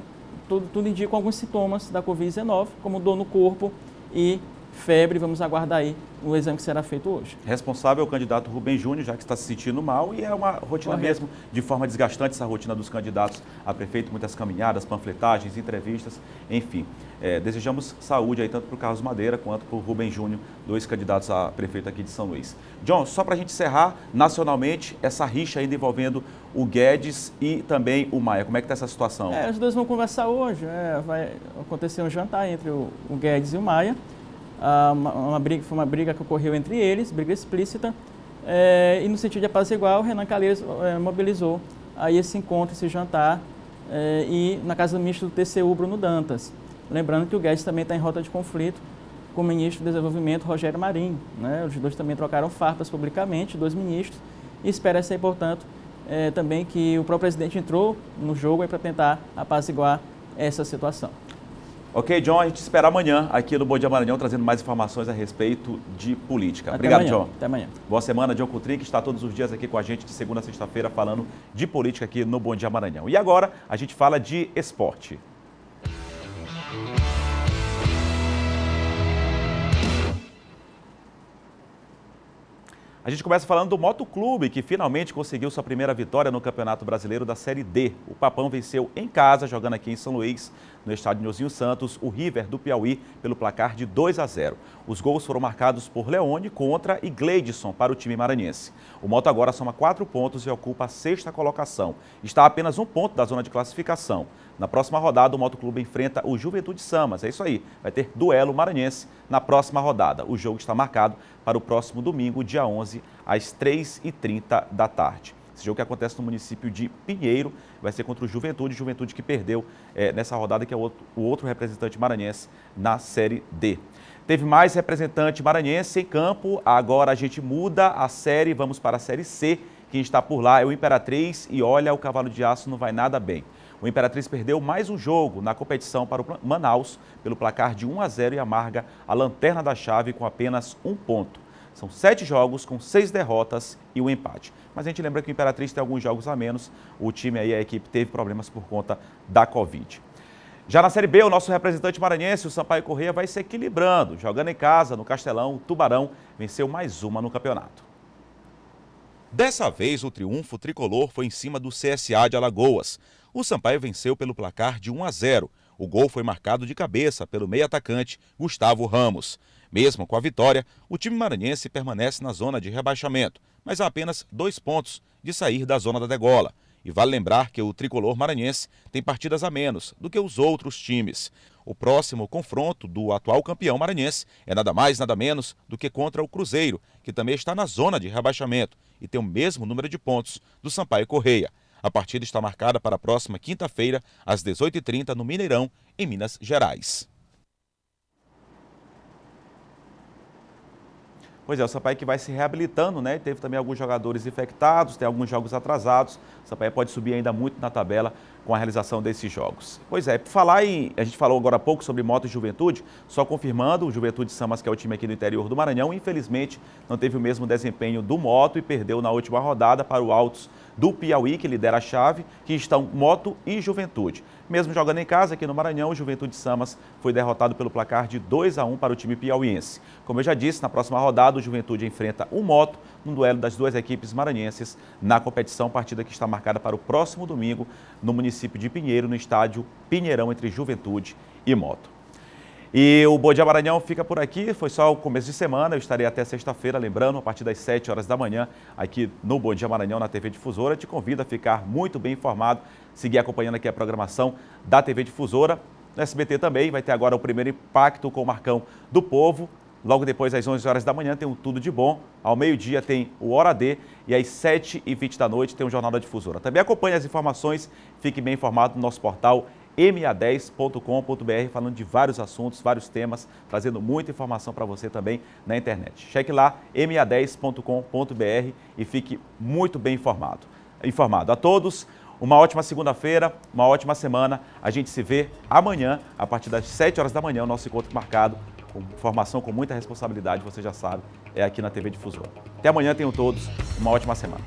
tudo, tudo indica alguns sintomas da Covid-19, como dor no corpo e febre. Vamos aguardar aí o exame que será feito hoje. Responsável é o candidato Rubem Júnior, já que está se sentindo mal, e é uma rotina Correto. mesmo, de forma desgastante, essa rotina dos candidatos a prefeito, muitas caminhadas, panfletagens, entrevistas, enfim. É, desejamos saúde aí, tanto para o Carlos Madeira quanto para o Rubem Júnior, dois candidatos a prefeito aqui de São Luís. John, só para a gente encerrar, nacionalmente, essa rixa ainda envolvendo o Guedes e também o Maia. Como é que está essa situação? É, os dois vão conversar hoje, é, vai acontecer um jantar entre o, o Guedes e o Maia. Ah, uma, uma briga, foi uma briga que ocorreu entre eles, briga explícita, é, e no sentido de apaziguar, o Renan Calheiros é, mobilizou aí esse encontro, esse jantar, é, e na casa do ministro do TCU, Bruno Dantas. Lembrando que o Guedes também está em rota de conflito com o ministro do Desenvolvimento, Rogério Marinho. Né? Os dois também trocaram farpas publicamente, dois ministros, e espera-se aí, portanto, também que o próprio presidente entrou no jogo para tentar apaziguar essa situação. Ok, John, a gente espera amanhã aqui no Bom Dia Maranhão, trazendo mais informações a respeito de política. Até Obrigado, amanhã. John. Até amanhã. Boa semana, John Coutrinho, que está todos os dias aqui com a gente de segunda a sexta-feira falando de política aqui no Bom Dia Maranhão. E agora a gente fala de esporte. A gente começa falando do Moto Clube, que finalmente conseguiu sua primeira vitória no Campeonato Brasileiro da Série D. O Papão venceu em casa, jogando aqui em São Luís, no estádio Nhozinho Santos, o River do Piauí pelo placar de 2 a 0. Os gols foram marcados por Leone contra e Gleidson para o time maranhense. O Moto agora soma quatro pontos e ocupa a sexta colocação. Está a apenas um ponto da zona de classificação. Na próxima rodada, o Motoclube enfrenta o Juventude Samas. É isso aí, vai ter duelo maranhense na próxima rodada. O jogo está marcado para o próximo domingo, dia 11, às 3h30 da tarde. Esse jogo que acontece no município de Pinheiro vai ser contra o Juventude, Juventude que perdeu é, nessa rodada, que é o outro, o outro representante maranhense na Série D. Teve mais representante maranhense em campo, agora a gente muda a série, vamos para a Série C. Quem está por lá é o Imperatriz e olha, o cavalo de aço não vai nada bem. O Imperatriz perdeu mais um jogo na competição para o Manaus pelo placar de 1 a 0 e amarga a lanterna da chave com apenas um ponto. São sete jogos com seis derrotas e um empate. Mas a gente lembra que o Imperatriz tem alguns jogos a menos. O time aí, a equipe, teve problemas por conta da Covid. Já na Série B, o nosso representante maranhense, o Sampaio Correia, vai se equilibrando. Jogando em casa, no Castelão, o Tubarão venceu mais uma no campeonato. Dessa vez, o triunfo tricolor foi em cima do CSA de Alagoas. O Sampaio venceu pelo placar de 1 a 0. O gol foi marcado de cabeça pelo meio-atacante Gustavo Ramos. Mesmo com a vitória, o time maranhense permanece na zona de rebaixamento, mas há apenas dois pontos de sair da zona da degola. E vale lembrar que o tricolor maranhense tem partidas a menos do que os outros times. O próximo confronto do atual campeão maranhense é nada mais, nada menos do que contra o Cruzeiro, que também está na zona de rebaixamento e tem o mesmo número de pontos do Sampaio Correia. A partida está marcada para a próxima quinta-feira, às 18h30, no Mineirão, em Minas Gerais. Pois é, o Sampaio que vai se reabilitando, né? Teve também alguns jogadores infectados, tem alguns jogos atrasados. O Sampaio pode subir ainda muito na tabela com a realização desses jogos. Pois é, por falar em. A gente falou agora há pouco sobre Moto e Juventude, só confirmando, o Juventude Samas, que é o time aqui do interior do Maranhão, infelizmente não teve o mesmo desempenho do Moto e perdeu na última rodada para o Altos do Piauí, que lidera a chave, que estão Moto e Juventude. Mesmo jogando em casa, aqui no Maranhão, o Juventude Samas foi derrotado pelo placar de 2 a 1 para o time piauiense. Como eu já disse, na próxima rodada, o Juventude enfrenta o Moto, num duelo das duas equipes maranhenses na competição, partida que está marcada para o próximo domingo no município de Pinheiro, no estádio Pinheirão, entre Juventude e Moto. E o Bom Dia Maranhão fica por aqui, foi só o começo de semana, eu estarei até sexta-feira, lembrando, a partir das 7 horas da manhã, aqui no Bom Dia Maranhão, na TV Difusora. Te convido a ficar muito bem informado, seguir acompanhando aqui a programação da TV Difusora. No SBT também vai ter agora o primeiro impacto com o Marcão do Povo. Logo depois, às 11 horas da manhã, tem um Tudo de Bom. Ao meio-dia tem o Hora D. E às 7h20 da noite tem o Jornal da Difusora. Também acompanhe as informações, fique bem informado no nosso portal ma10.com.br, falando de vários assuntos, vários temas, trazendo muita informação para você também na internet. Cheque lá ma10.com.br e fique muito bem informado. Informado a todos. Uma ótima segunda-feira, uma ótima semana. A gente se vê amanhã, a partir das 7 horas da manhã, o nosso encontro marcado com formação com muita responsabilidade, você já sabe, é aqui na TV Difusora. Até amanhã, tenham todos uma ótima semana.